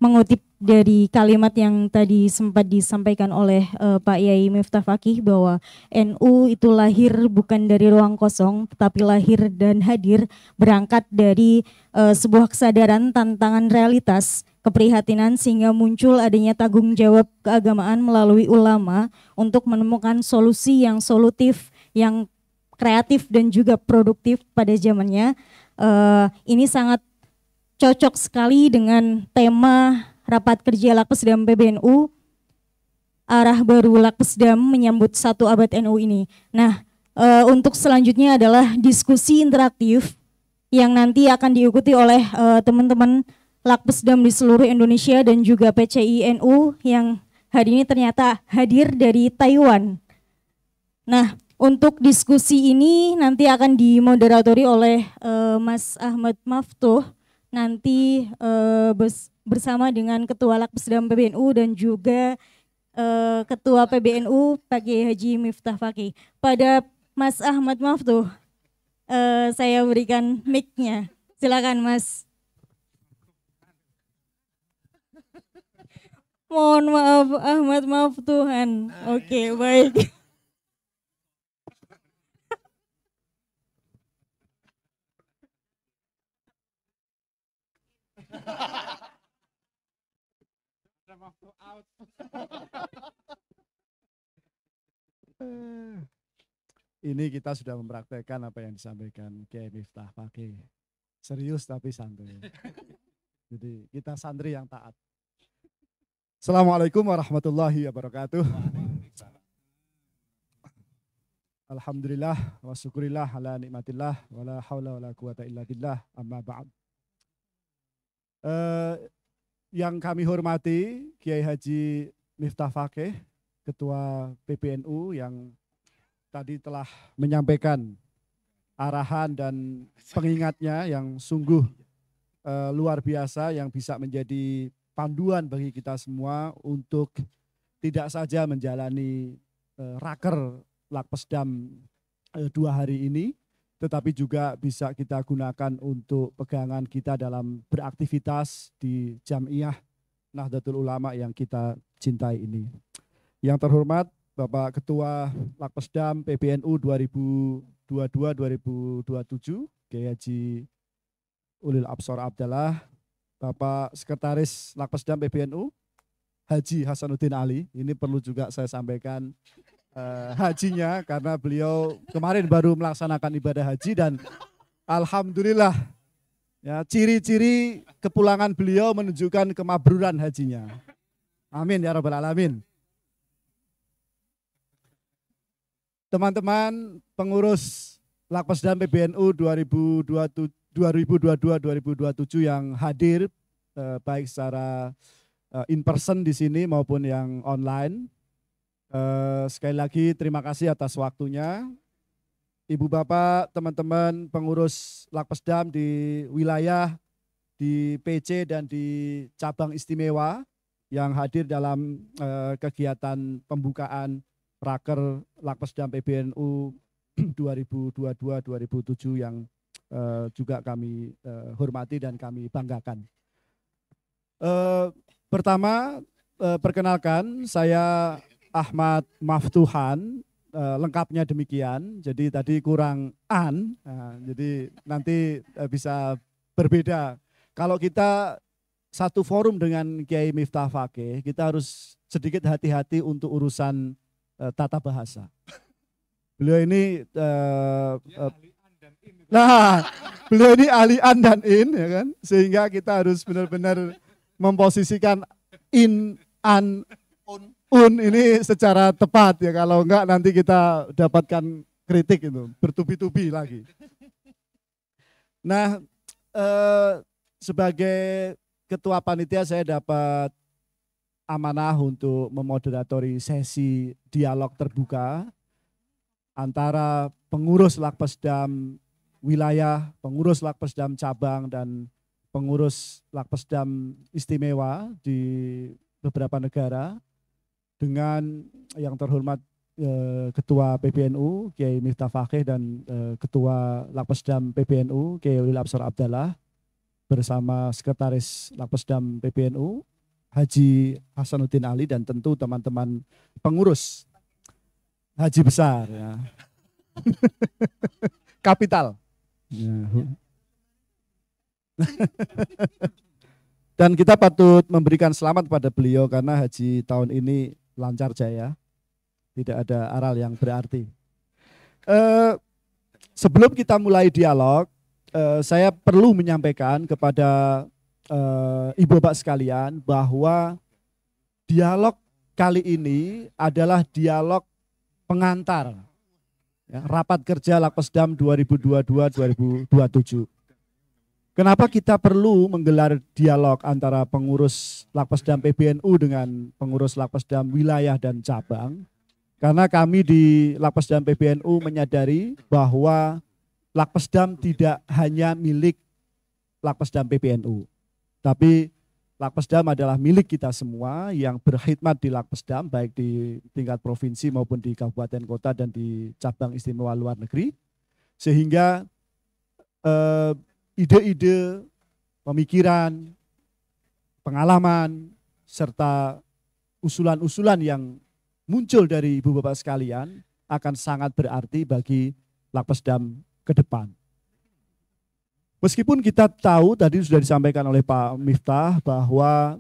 mengutip dari kalimat yang tadi sempat disampaikan oleh uh, Pak Yai Miftah Fakih bahwa NU itu lahir bukan dari ruang kosong tetapi lahir dan hadir berangkat dari uh, sebuah kesadaran tantangan realitas keprihatinan sehingga muncul adanya tanggung jawab keagamaan melalui ulama untuk menemukan solusi yang solutif yang kreatif dan juga produktif pada zamannya uh, ini sangat cocok sekali dengan tema rapat kerja Lakpesdam PBNU arah baru Lakpesdam menyambut satu abad NU ini. Nah, e, untuk selanjutnya adalah diskusi interaktif yang nanti akan diikuti oleh eh, teman-teman Lakpesdam di seluruh Indonesia dan juga PCI NU yang hari ini ternyata hadir dari Taiwan. Nah, untuk diskusi ini nanti akan dimoderatori oleh e, Mas Ahmad Maftuh, nanti e, bes bersama dengan Ketua Lakpesdam PBNU dan juga uh, Ketua PBNU Pak Haji Miftah Fakih. Pada Mas Ahmad Maftuh, uh, eh, saya berikan mic-nya. Silakan Mas. Mohon maaf Ahmad maaf Tuhan. Oke, okay, baik. Ha ha ha! Eh, ini kita sudah mempraktekkan apa yang disampaikan Kiai Miftah pakai serius tapi santai. Jadi kita santri yang taat. Assalamualaikum warahmatullahi wabarakatuh. Alhamdulillah wa syukurillah ala nikmatillah wa la hawla wa la quwata illa billah amma ba'd. Uh, yang kami hormati Kiai Haji Miftah Fakih, Ketua PBNU yang tadi telah menyampaikan arahan dan pengingatnya yang sungguh uh, luar biasa yang bisa menjadi panduan bagi kita semua untuk tidak saja menjalani uh, raker Lakpesdam uh, dua hari ini, tetapi juga bisa kita gunakan untuk pegangan kita dalam beraktivitas di jamiah Nahdlatul Ulama yang kita cintai ini. Yang terhormat Bapak Ketua Lakpesdam PBNU 2022-2027, Kiai Haji Ulil Absor Abdallah, Bapak Sekretaris Lakpesdam PBNU, Haji Hasanuddin Ali. Ini perlu juga saya sampaikan uh, hajinya karena beliau kemarin baru melaksanakan ibadah haji dan alhamdulillah Ya, ciri-ciri kepulangan beliau menunjukkan kemabruran hajinya. Amin ya rabbal alamin. Teman-teman pengurus Lakpesdam PBNU 2022 2027 yang hadir eh, baik secara eh, in person di sini maupun yang online. Eh, sekali lagi terima kasih atas waktunya. Ibu Bapak, teman-teman pengurus Lakpesdam di wilayah, di PC dan di cabang istimewa yang hadir dalam eh, kegiatan pembukaan Raker Lakpesdam PBNU 2022-2007 yang eh, juga kami eh, hormati dan kami banggakan. Eh, pertama, eh, perkenalkan saya Ahmad Maftuhan, uh, lengkapnya demikian. Jadi tadi kurang an, uh, jadi nanti uh, bisa berbeda. Kalau kita satu forum dengan Kiai Miftah Fakih, kita harus sedikit hati-hati untuk urusan uh, tata bahasa. Beliau ini uh, uh, nah, beliau ini ahli an dan in ya kan, sehingga kita harus benar-benar memposisikan in an un ini secara tepat ya kalau enggak nanti kita dapatkan kritik itu bertubi-tubi lagi. Nah, eh, sebagai ketua panitia saya dapat amanah untuk memoderatori sesi dialog terbuka antara pengurus Lakpesdam wilayah, pengurus Lakpesdam cabang dan pengurus Lakpesdam istimewa di beberapa negara dengan yang terhormat eh, Ketua PBNU Kiai Miftah Fakih dan eh, Ketua lapasdam PBNU Kiai Ulil Absar Abdallah bersama Sekretaris lapasdam PBNU Haji Hasanuddin Ali dan tentu teman-teman pengurus Haji besar ya. kapital ya, ya. dan kita patut memberikan selamat pada beliau karena haji tahun ini lancar jaya. Tidak ada aral yang berarti. Uh, sebelum kita mulai dialog, uh, saya perlu menyampaikan kepada uh, ibu bapak sekalian bahwa dialog kali ini adalah dialog pengantar ya, rapat kerja Lakosdam 2022-2027. Kenapa kita perlu menggelar dialog antara pengurus Lakpesdam PBNU dengan pengurus Lakpesdam wilayah dan cabang? Karena kami di Lakpesdam PBNU menyadari bahwa Lakpesdam tidak hanya milik Lakpesdam PBNU, tapi Lakpesdam adalah milik kita semua yang berkhidmat di Lakpesdam baik di tingkat provinsi maupun di kabupaten kota dan di cabang istimewa luar negeri. Sehingga eh, ide-ide, pemikiran, pengalaman, serta usulan-usulan yang muncul dari Ibu Bapak sekalian akan sangat berarti bagi Lapesdam ke depan. Meskipun kita tahu tadi sudah disampaikan oleh Pak Miftah bahwa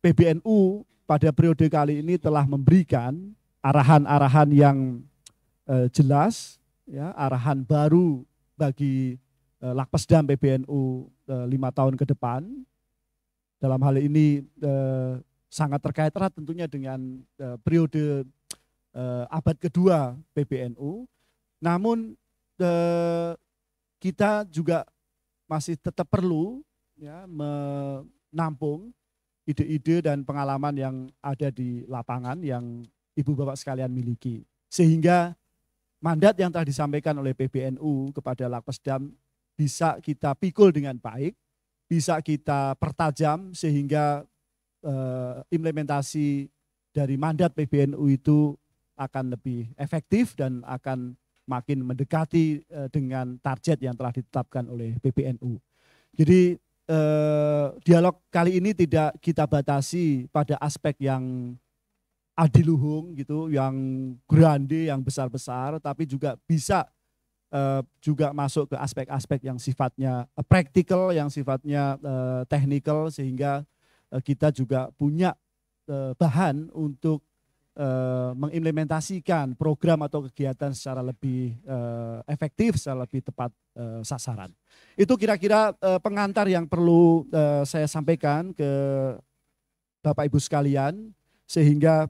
PBNU pada periode kali ini telah memberikan arahan-arahan yang eh, jelas, ya, arahan baru bagi Eh, Lakpesdam PBNU eh, lima tahun ke depan. Dalam hal ini eh, sangat terkait erat tentunya dengan periode abad kedua PBNU. Namun kita juga masih tetap perlu ya, menampung ide-ide dan pengalaman yang ada di lapangan yang ibu bapak sekalian miliki. Sehingga mandat yang telah disampaikan oleh PBNU kepada Lakpesdam bisa kita pikul dengan baik, bisa kita pertajam sehingga uh, implementasi dari mandat PBNU itu akan lebih efektif dan akan makin mendekati uh, dengan target yang telah ditetapkan oleh PBNU. Jadi uh, dialog kali ini tidak kita batasi pada aspek yang adiluhung gitu, yang grande, yang besar-besar, tapi juga bisa Eh, juga masuk ke aspek-aspek yang sifatnya eh, praktikal, yang sifatnya eh, teknikal sehingga kita juga punya bahan untuk mengimplementasikan program atau kegiatan secara lebih efektif, secara lebih tepat sasaran. Itu kira-kira pengantar yang perlu saya sampaikan ke Bapak Ibu sekalian sehingga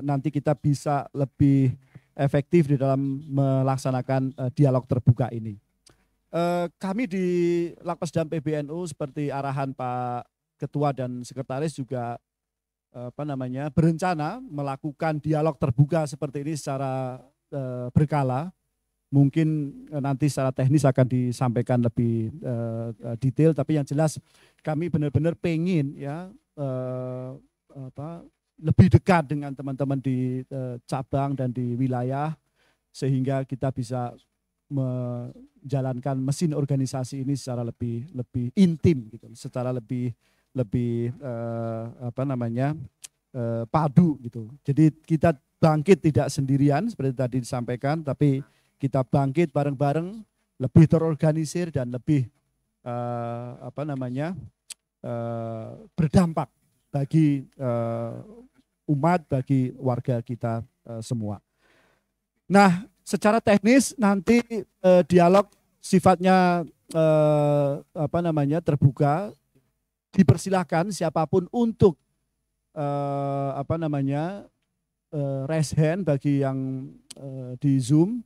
nanti kita bisa lebih efektif di dalam melaksanakan eh, dialog terbuka ini. Eh, kami di Lapas dan PBNU seperti arahan Pak Ketua dan Sekretaris juga eh, apa namanya berencana melakukan dialog terbuka seperti ini secara berkala. Mungkin nanti secara teknis akan disampaikan lebih detail, tapi yang jelas kami benar-benar pengen ya apa lebih dekat dengan teman-teman di eh, cabang dan di wilayah sehingga kita bisa menjalankan mesin organisasi ini secara lebih lebih intim gitu, secara lebih lebih eh, apa namanya eh, padu gitu. Jadi kita bangkit tidak sendirian seperti tadi disampaikan, tapi kita bangkit bareng-bareng, lebih terorganisir dan lebih eh, apa namanya eh, berdampak bagi eh, umat, bagi warga kita eh, semua. Nah, secara teknis nanti eh, dialog sifatnya eh, apa namanya terbuka, dipersilahkan siapapun untuk apa namanya raise hand bagi yang di Zoom.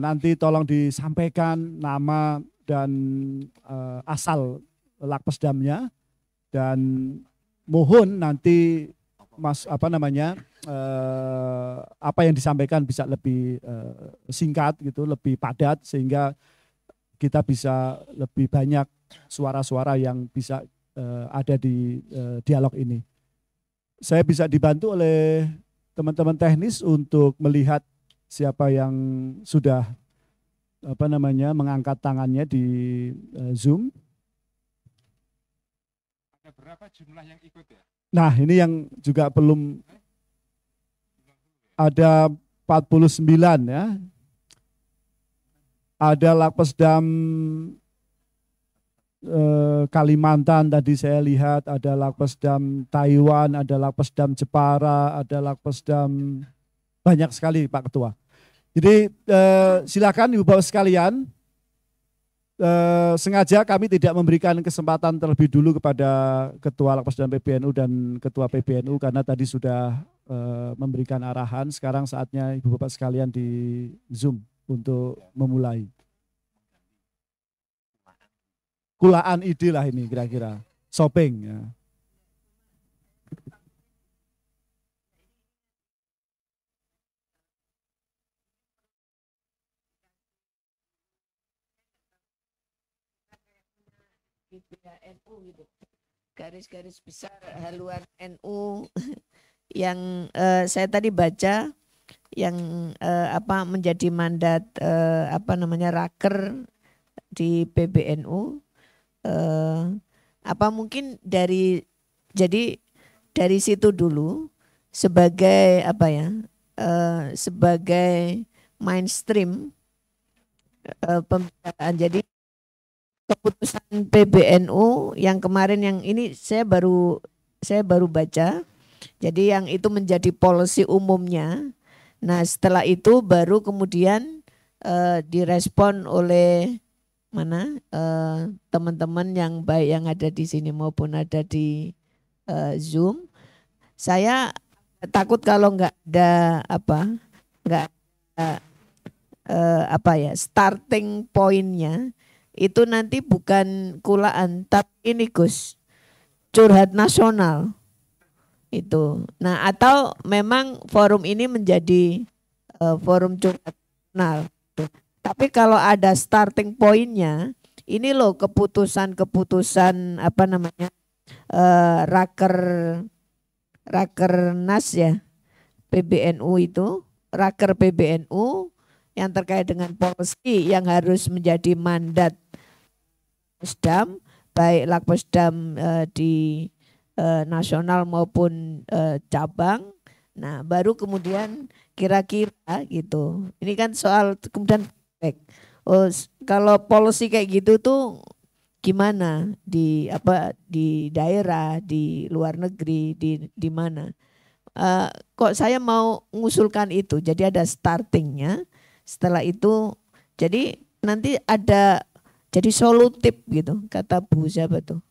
nanti tolong disampaikan nama dan asal lakpesdamnya dan mohon nanti mas apa namanya eh, apa yang disampaikan bisa lebih eh, singkat gitu lebih padat sehingga kita bisa lebih banyak suara-suara yang bisa eh, ada di eh, dialog ini saya bisa dibantu oleh teman-teman teknis untuk melihat siapa yang sudah apa namanya mengangkat tangannya di eh, zoom ada berapa jumlah yang ikut ya Nah, ini yang juga belum ada 49 ya. Ada Lakpesdam eh, Kalimantan tadi saya lihat, ada Lakpesdam Taiwan, ada Lakpesdam Jepara, ada Lakpesdam banyak sekali Pak Ketua. Jadi eh, silakan Ibu Bapak sekalian Eh, sengaja kami tidak memberikan kesempatan terlebih dulu kepada Ketua Lapas dan PBNU dan Ketua PBNU karena tadi sudah eh, memberikan arahan. Sekarang saatnya Ibu Bapak sekalian di Zoom untuk memulai. Kulaan ide lah ini kira-kira. Shopping ya. Wikipedia NU gitu garis-garis besar haluan NU yang uh, saya tadi baca yang uh, apa menjadi mandat uh, apa namanya raker di PBNU uh, apa mungkin dari jadi dari situ dulu sebagai apa ya uh, sebagai mainstream uh, pembicaraan jadi keputusan PBNU yang kemarin yang ini saya baru saya baru baca. Jadi yang itu menjadi policy umumnya. Nah, setelah itu baru kemudian uh, direspon oleh mana teman eh, teman-teman yang baik yang ada di sini maupun ada di uh, Zoom. Saya takut kalau nggak ada apa, nggak uh, apa ya starting pointnya itu nanti bukan kulaan tapi ini Gus curhat nasional itu. Nah atau memang forum ini menjadi uh, forum curhat nasional. Tapi kalau ada starting pointnya, ini loh keputusan-keputusan apa namanya uh, raker raker nas ya PBNU itu raker PBNU yang terkait dengan polisi yang harus menjadi mandat Lakpesdam, baik Lakpesdam uh, eh, di uh, nasional maupun uh, cabang. Nah, baru kemudian kira-kira gitu. Ini kan soal kemudian eh, Oh, kalau policy kayak gitu tuh gimana di apa di daerah, di luar negeri, di di mana? Uh, kok saya mau mengusulkan itu. Jadi ada startingnya. Setelah itu, jadi nanti ada jadi solutif gitu, kata Bu siapa tuh.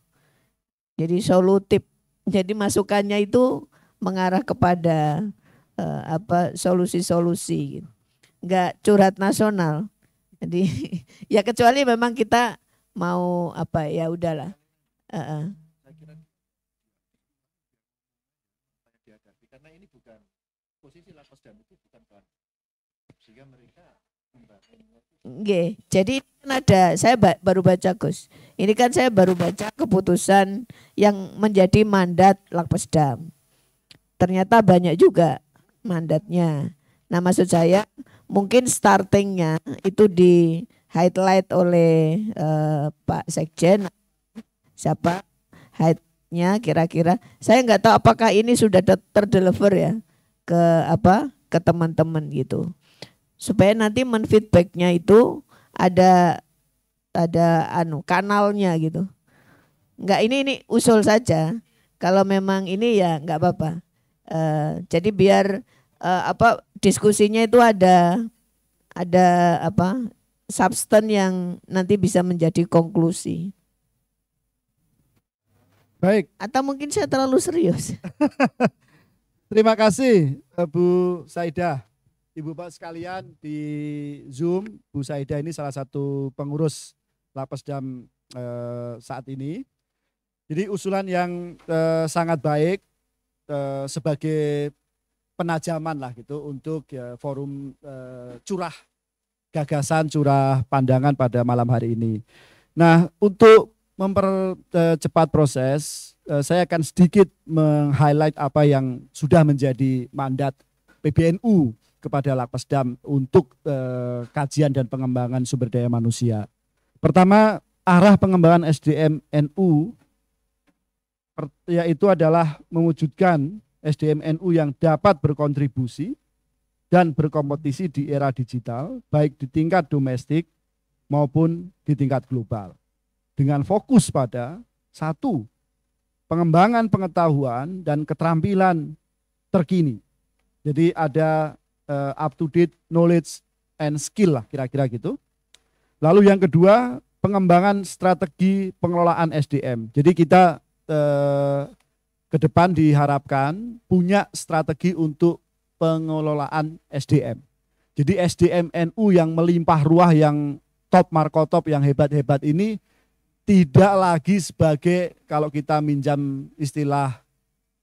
Jadi solutif. Jadi masukannya itu mengarah kepada uh, apa solusi-solusi gitu. Enggak curhat nasional. Jadi ya kecuali memang kita mau apa ya udahlah. Uh -uh. posisi Jadi ada saya baru baca Gus. Ini kan saya baru baca keputusan yang menjadi mandat Lakpesdam. Ternyata banyak juga mandatnya. Nah maksud saya mungkin startingnya itu di highlight oleh uh, Pak Sekjen siapa highlightnya? kira-kira. Saya nggak tahu apakah ini sudah terdeliver ya ke apa ke teman-teman gitu supaya nanti menfeedbacknya itu ada ada anu kanalnya gitu. Enggak ini ini usul saja. Kalau memang ini ya enggak apa-apa. Uh, jadi biar uh, apa diskusinya itu ada ada apa substan yang nanti bisa menjadi konklusi. Baik. Atau mungkin saya terlalu serius. Terima kasih Bu Saidah. Ibu Pak sekalian di Zoom, Bu Saida ini salah satu pengurus Lapas jam eh, saat ini. Jadi usulan yang eh, sangat baik eh, sebagai penajaman lah gitu untuk ya, forum eh, curah gagasan, curah pandangan pada malam hari ini. Nah, untuk mempercepat proses, eh, saya akan sedikit meng-highlight apa yang sudah menjadi mandat PBNU kepada Lakpesdam untuk eh, kajian dan pengembangan sumber daya manusia. Pertama, arah pengembangan SDM NU yaitu adalah mewujudkan SDM NU yang dapat berkontribusi dan berkompetisi di era digital baik di tingkat domestik maupun di tingkat global dengan fokus pada satu pengembangan pengetahuan dan keterampilan terkini. Jadi ada uh, up to date knowledge and skill lah kira-kira gitu. Lalu yang kedua pengembangan strategi pengelolaan SDM. Jadi kita uh, ke depan diharapkan punya strategi untuk pengelolaan SDM. Jadi SDM NU yang melimpah ruah yang top markotop yang hebat-hebat ini tidak lagi sebagai kalau kita minjam istilah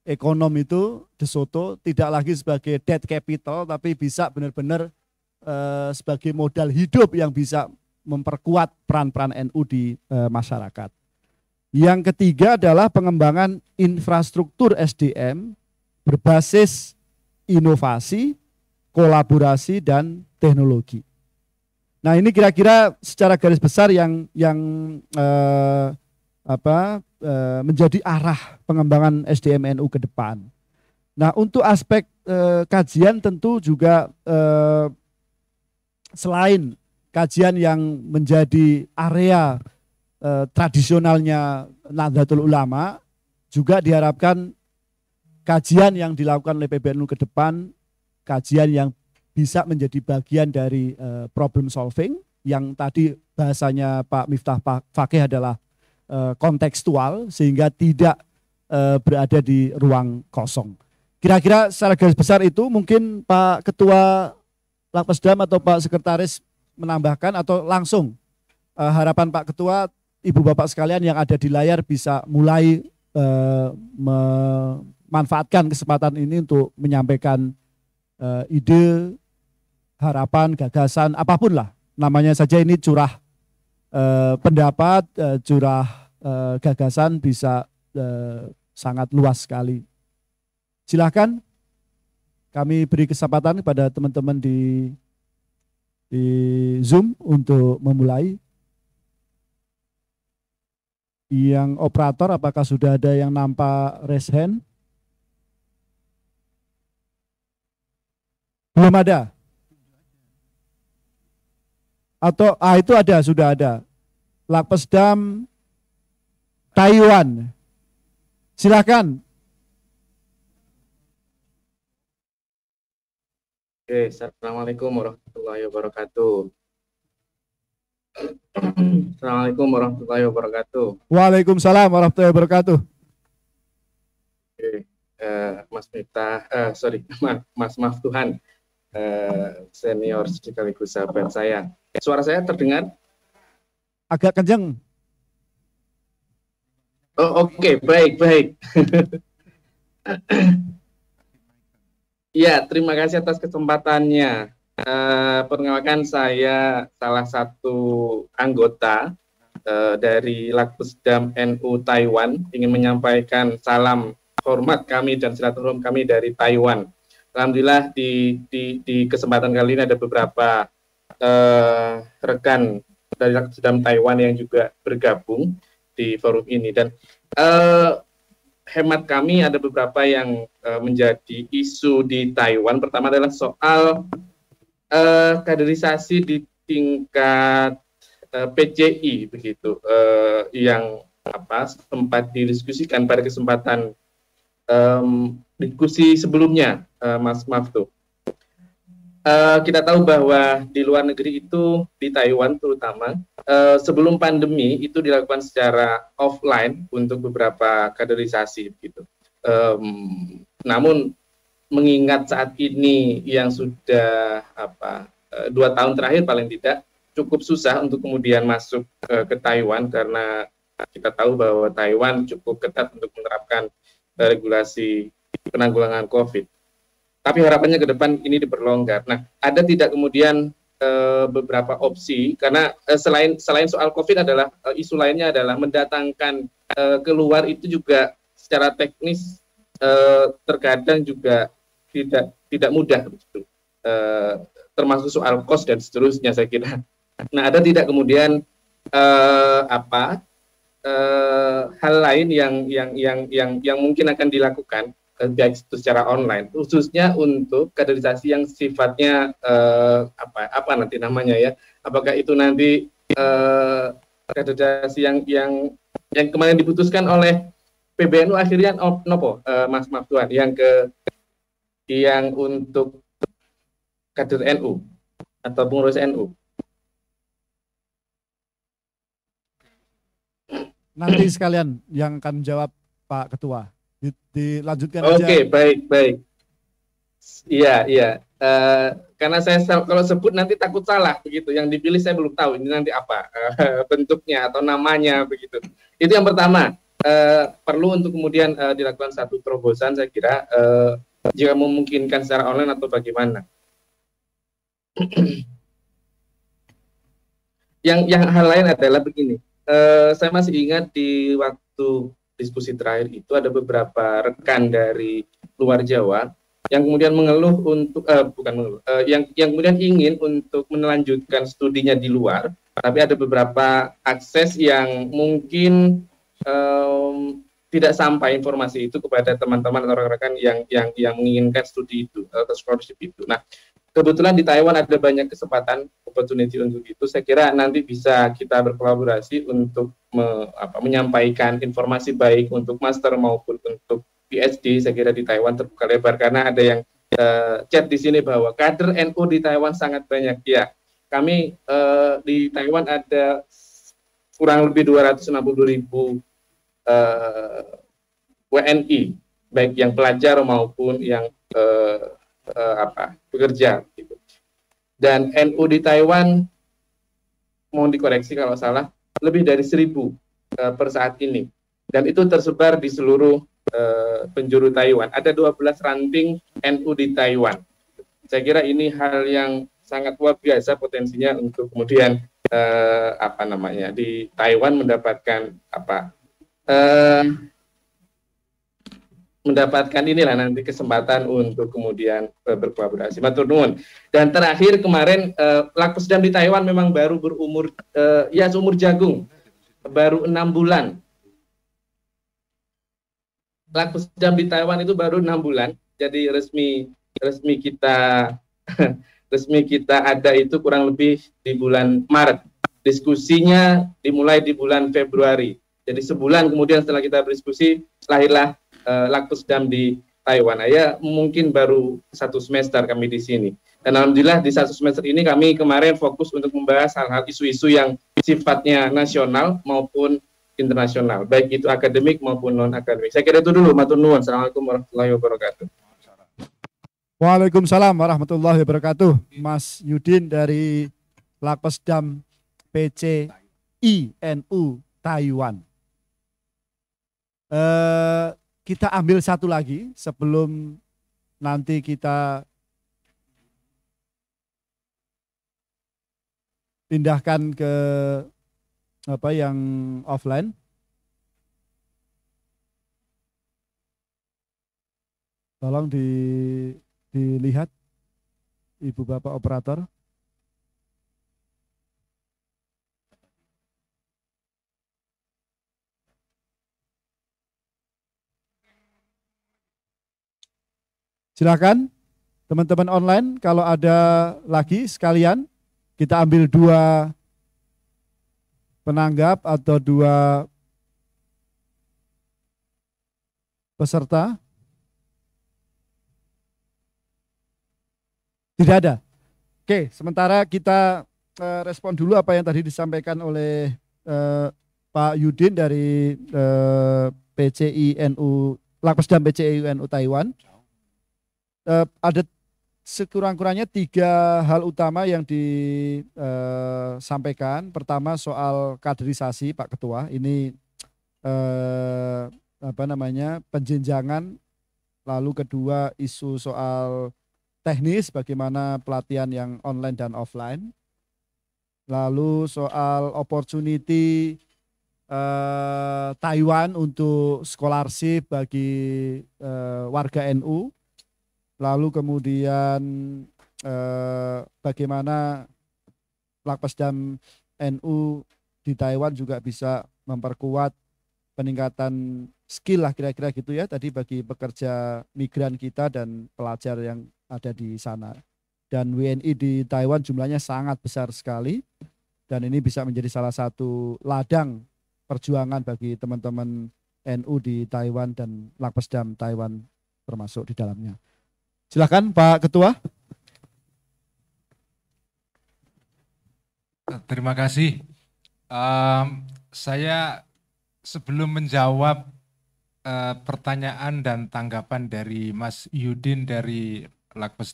ekonom itu De Soto tidak lagi sebagai debt capital tapi bisa benar-benar eh, sebagai modal hidup yang bisa memperkuat peran-peran NU di eh, masyarakat. Yang ketiga adalah pengembangan infrastruktur SDM berbasis inovasi, kolaborasi dan teknologi. Nah, ini kira-kira secara garis besar yang yang eh, apa e, menjadi arah pengembangan SDM NU ke depan. Nah, untuk aspek e, kajian tentu juga e, selain kajian yang menjadi area e, tradisionalnya Nahdlatul Ulama juga diharapkan kajian yang dilakukan oleh PBNU ke depan kajian yang bisa menjadi bagian dari e, problem solving yang tadi bahasanya Pak Miftah Fakih adalah Eh, kontekstual sehingga tidak eh, berada di ruang kosong. Kira-kira secara garis besar itu mungkin Pak Ketua Lapesdam atau Pak Sekretaris menambahkan atau langsung eh, harapan Pak Ketua, Ibu Bapak sekalian yang ada di layar bisa mulai memanfaatkan kesempatan ini untuk menyampaikan ide, harapan, gagasan, apapun lah namanya saja ini curah Eh, pendapat, eh, jurah eh, gagasan bisa eh, sangat luas sekali. Silahkan kami beri kesempatan kepada teman-teman di di Zoom untuk memulai. Yang operator apakah sudah ada yang nampak raise hand? Belum ada atau ah itu ada sudah ada Lapesdam Taiwan silahkan Oke, Assalamualaikum warahmatullahi wabarakatuh. Assalamualaikum warahmatullahi wabarakatuh. Waalaikumsalam warahmatullahi wabarakatuh. Oke, uh, Mas Miftah, eh, uh, sorry, Mas Maftuhan, uh, eh, senior sekaligus sahabat saya. Suara saya terdengar? Agak kencang. Oh, Oke, okay. baik, baik. ya, terima kasih atas kesempatannya. Uh, perkenalkan saya salah satu anggota uh, dari Lakpusdam NU Taiwan ingin menyampaikan salam hormat kami dan silaturahmi kami dari Taiwan. Alhamdulillah di, di, di kesempatan kali ini ada beberapa uh, rekan dari Sedam Taiwan yang juga bergabung di forum ini dan uh, hemat kami ada beberapa yang uh, menjadi isu di Taiwan pertama adalah soal uh, kaderisasi di tingkat uh, PCI begitu uh, yang apa sempat didiskusikan pada kesempatan um, diskusi sebelumnya uh, Mas Maftu uh, kita tahu bahwa di luar negeri itu di Taiwan terutama uh, sebelum pandemi itu dilakukan secara offline untuk beberapa kaderisasi gitu. Um, namun mengingat saat ini yang sudah apa uh, dua tahun terakhir paling tidak cukup susah untuk kemudian masuk uh, ke Taiwan karena kita tahu bahwa Taiwan cukup ketat untuk menerapkan regulasi penanggulangan COVID. Tapi harapannya ke depan ini diperlonggar. Nah, ada tidak kemudian e, beberapa opsi karena e, selain selain soal COVID adalah e, isu lainnya adalah mendatangkan e, keluar itu juga secara teknis e, terkadang juga tidak tidak mudah begitu. e, termasuk soal kos dan seterusnya saya kira. Nah, ada tidak kemudian e, apa e, hal lain yang yang yang yang yang mungkin akan dilakukan baik itu secara online khususnya untuk kaderisasi yang sifatnya uh, apa apa nanti namanya ya apakah itu nanti uh, kaderisasi yang yang yang kemarin diputuskan oleh PBNU akhirnya oh, nopo uh, Mas Maftuan yang ke yang untuk kader NU atau pengurus NU nanti sekalian yang akan jawab Pak Ketua dilanjutkan Oke, okay, baik, baik. Iya, iya. Uh, karena saya kalau sebut nanti takut salah begitu. Yang dipilih saya belum tahu ini nanti apa uh, bentuknya atau namanya begitu. Itu yang pertama. Uh, perlu untuk kemudian uh, dilakukan satu terobosan saya kira uh, jika memungkinkan secara online atau bagaimana. yang yang hal lain adalah begini. Uh, saya masih ingat di waktu diskusi terakhir itu ada beberapa rekan dari luar Jawa yang kemudian mengeluh untuk uh, bukan mengeluh, uh, yang yang kemudian ingin untuk melanjutkan studinya di luar, tapi ada beberapa akses yang mungkin um, tidak sampai informasi itu kepada teman-teman atau rekan-rekan yang yang yang menginginkan studi itu atau scholarship itu. Nah, kebetulan di Taiwan ada banyak kesempatan opportunity untuk itu. Saya kira nanti bisa kita berkolaborasi untuk me, apa, menyampaikan informasi baik untuk master maupun untuk PhD. Saya kira di Taiwan terbuka lebar karena ada yang uh, chat di sini bahwa kader NU di Taiwan sangat banyak. Ya, kami uh, di Taiwan ada kurang lebih 260 ribu uh, eh, WNI, baik yang pelajar maupun yang uh, uh, apa bekerja gitu. dan NU di Taiwan mohon dikoreksi kalau salah lebih dari seribu uh, per saat ini dan itu tersebar di seluruh uh, penjuru Taiwan ada 12 ranting NU di Taiwan saya kira ini hal yang sangat luar biasa potensinya untuk kemudian uh, apa namanya di Taiwan mendapatkan apa uh, mendapatkan inilah nanti kesempatan untuk kemudian eh, berkolaborasi. Matur nuwun. Dan terakhir kemarin uh, eh, Lakusdam di Taiwan memang baru berumur uh, ya seumur jagung baru enam bulan. Lakusdam di Taiwan itu baru enam bulan. Jadi resmi resmi kita resmi kita ada itu kurang lebih di bulan Maret. Diskusinya dimulai di bulan Februari. Jadi sebulan kemudian setelah kita berdiskusi lahirlah uh, eh, Laktusdam di Taiwan. Nah, ya mungkin baru satu semester kami di sini. Dan alhamdulillah di satu semester ini kami kemarin fokus untuk membahas hal-hal isu-isu yang sifatnya nasional maupun internasional, baik itu akademik maupun non akademik. Saya kira itu dulu, Matun Assalamualaikum warahmatullahi wabarakatuh. Waalaikumsalam warahmatullahi wabarakatuh. Mas Yudin dari Lakpesdam INU Taiwan. Eh, kita ambil satu lagi sebelum nanti kita pindahkan ke apa yang offline. Tolong di, dilihat Ibu Bapak operator. Silakan teman-teman online kalau ada lagi sekalian kita ambil dua penanggap atau dua peserta. Tidak ada. Oke, sementara kita eh, respon dulu apa yang tadi disampaikan oleh eh, Pak Yudin dari eh, PCINU, Lakpesdam PCINU Taiwan uh, ada sekurang-kurangnya tiga hal utama yang disampaikan. Eh, Pertama soal kaderisasi Pak Ketua, ini eh, apa namanya penjenjangan. Lalu kedua isu soal teknis bagaimana pelatihan yang online dan offline. Lalu soal opportunity eh, Taiwan untuk scholarship bagi eh, warga NU lalu kemudian eh, bagaimana DAM NU di Taiwan juga bisa memperkuat peningkatan skill lah kira-kira gitu ya tadi bagi pekerja migran kita dan pelajar yang ada di sana. Dan WNI di Taiwan jumlahnya sangat besar sekali dan ini bisa menjadi salah satu ladang perjuangan bagi teman-teman NU di Taiwan dan Lakpesdam Taiwan termasuk di dalamnya. Silakan Pak Ketua. Eh, terima kasih. Um, saya sebelum menjawab uh, pertanyaan dan tanggapan dari Mas Yudin dari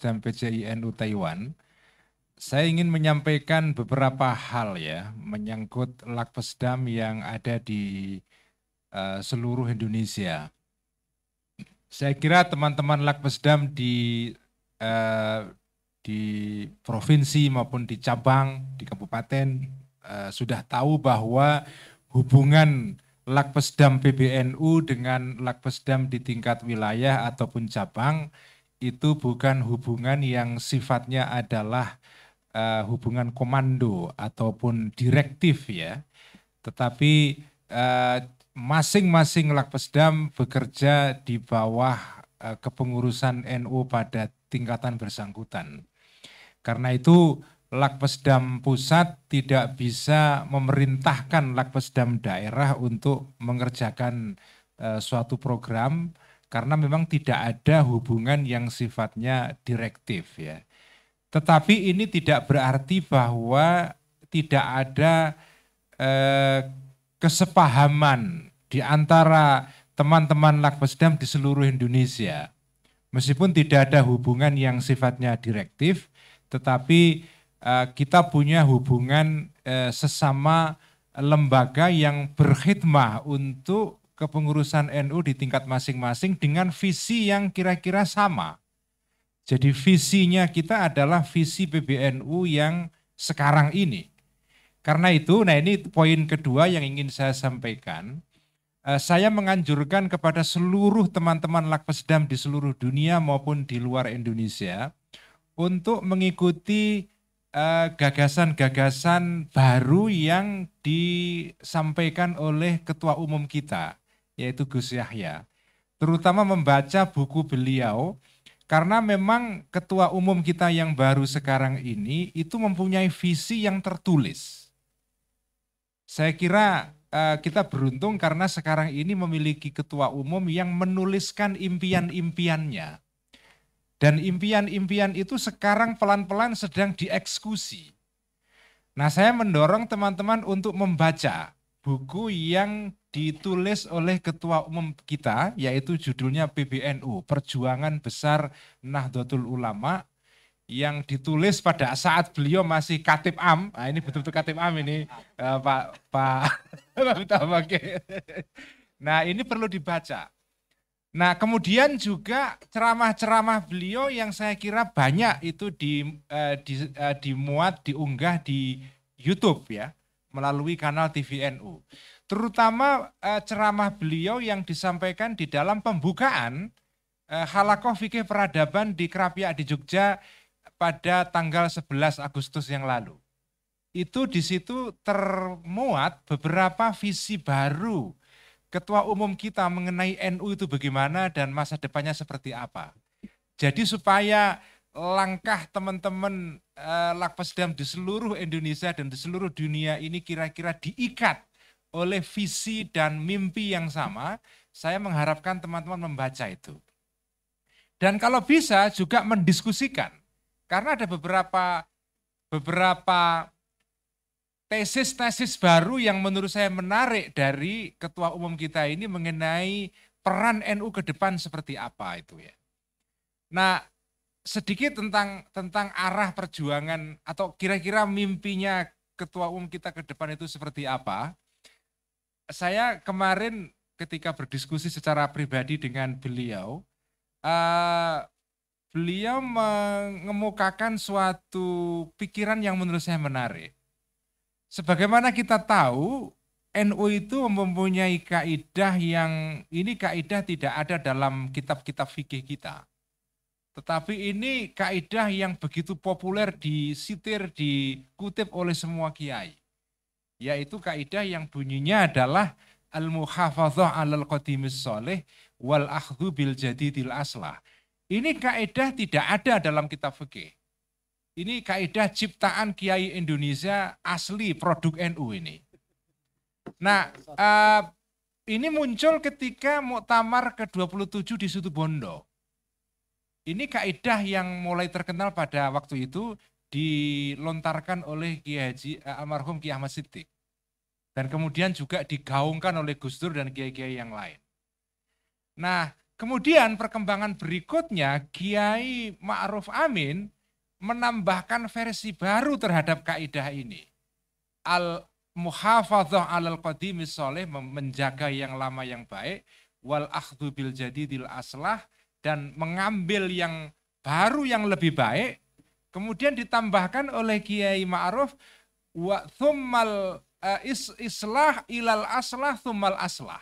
dan PCINU Taiwan, saya ingin menyampaikan beberapa hal ya menyangkut Lakpesdam yang ada di uh, seluruh Indonesia. Saya kira teman-teman Lakpesdam di eh, di provinsi maupun di cabang, di kabupaten eh, sudah tahu bahwa hubungan Lakpesdam PBNU dengan Lakpesdam di tingkat wilayah ataupun cabang itu bukan hubungan yang sifatnya adalah eh, hubungan komando ataupun direktif ya, tetapi eh, masing-masing Lakpesdam bekerja di bawah eh, kepengurusan NU pada tingkatan bersangkutan. Karena itu Lakpesdam pusat tidak bisa memerintahkan Lakpesdam daerah untuk mengerjakan eh, suatu program karena memang tidak ada hubungan yang sifatnya direktif ya. Tetapi ini tidak berarti bahwa tidak ada eh, kesepahaman di antara teman-teman Lakpesdam di seluruh Indonesia. Meskipun tidak ada hubungan yang sifatnya direktif, tetapi uh, kita punya hubungan uh, sesama lembaga yang berkhidmah untuk kepengurusan NU di tingkat masing-masing dengan visi yang kira-kira sama. Jadi visinya kita adalah visi PBNU yang sekarang ini. Karena itu, nah ini poin kedua yang ingin saya sampaikan. Eh, saya menganjurkan kepada seluruh teman-teman Lakpesdam di seluruh dunia maupun di luar Indonesia untuk mengikuti eh, gagasan-gagasan baru yang disampaikan oleh ketua umum kita yaitu Gus Yahya terutama membaca buku beliau karena memang ketua umum kita yang baru sekarang ini itu mempunyai visi yang tertulis saya kira Eh, kita beruntung karena sekarang ini memiliki ketua umum yang menuliskan impian-impiannya. Dan impian-impian itu sekarang pelan-pelan sedang dieksekusi. Nah, saya mendorong teman-teman untuk membaca buku yang ditulis oleh ketua umum kita yaitu judulnya PBNU, Perjuangan Besar Nahdlatul Ulama yang ditulis pada saat beliau masih katip am. Nah, ini betul-betul katip am ini eh, Pak Pak Nah, ini perlu dibaca. Nah, kemudian juga ceramah-ceramah beliau yang saya kira banyak itu di, eh, di eh, dimuat, diunggah di YouTube ya, melalui kanal TVNU. Terutama ceramah beliau yang disampaikan di dalam pembukaan uh, Halakoh Fikih Peradaban di Krapiak di Jogja pada tanggal 11 Agustus yang lalu. Itu di situ termuat beberapa visi baru ketua umum kita mengenai NU itu bagaimana dan masa depannya seperti apa. Jadi supaya langkah teman-teman eh, Lakpesdam di seluruh Indonesia dan di seluruh dunia ini kira-kira diikat oleh visi dan mimpi yang sama, saya mengharapkan teman-teman membaca itu. Dan kalau bisa juga mendiskusikan karena ada beberapa beberapa tesis-tesis baru yang menurut saya menarik dari ketua umum kita ini mengenai peran NU ke depan seperti apa itu ya. Nah, sedikit tentang tentang arah perjuangan atau kira-kira mimpinya ketua umum kita ke depan itu seperti apa. Saya kemarin ketika berdiskusi secara pribadi dengan beliau, uh, beliau mengemukakan suatu pikiran yang menurut saya menarik. Sebagaimana kita tahu, NU itu mempunyai kaidah yang ini kaidah tidak ada dalam kitab-kitab fikih kita. Tetapi ini kaidah yang begitu populer disitir, dikutip oleh semua kiai. Yaitu kaidah yang bunyinya adalah al-muhafazah al qadimis soleh wal akhdu bil jadidil aslah ini kaidah tidak ada dalam kitab fikih. Ini kaidah ciptaan Kiai Indonesia asli produk NU ini. Nah, uh, ini muncul ketika Muktamar ke-27 di Situ Bondo. Ini kaidah yang mulai terkenal pada waktu itu dilontarkan oleh Kiai Haji uh, almarhum Kiai Ahmad Siddiq. Dan kemudian juga digaungkan oleh Gus Dur dan kiai-kiai yang lain. Nah, Kemudian perkembangan berikutnya Kiai Ma'ruf Amin menambahkan versi baru terhadap kaidah ini. Al muhafadzah alal qadimi soleh menjaga yang lama yang baik wal akhdu bil jadidil aslah dan mengambil yang baru yang lebih baik kemudian ditambahkan oleh Kiai Ma'ruf wa thummal uh, is, islah ilal aslah thummal aslah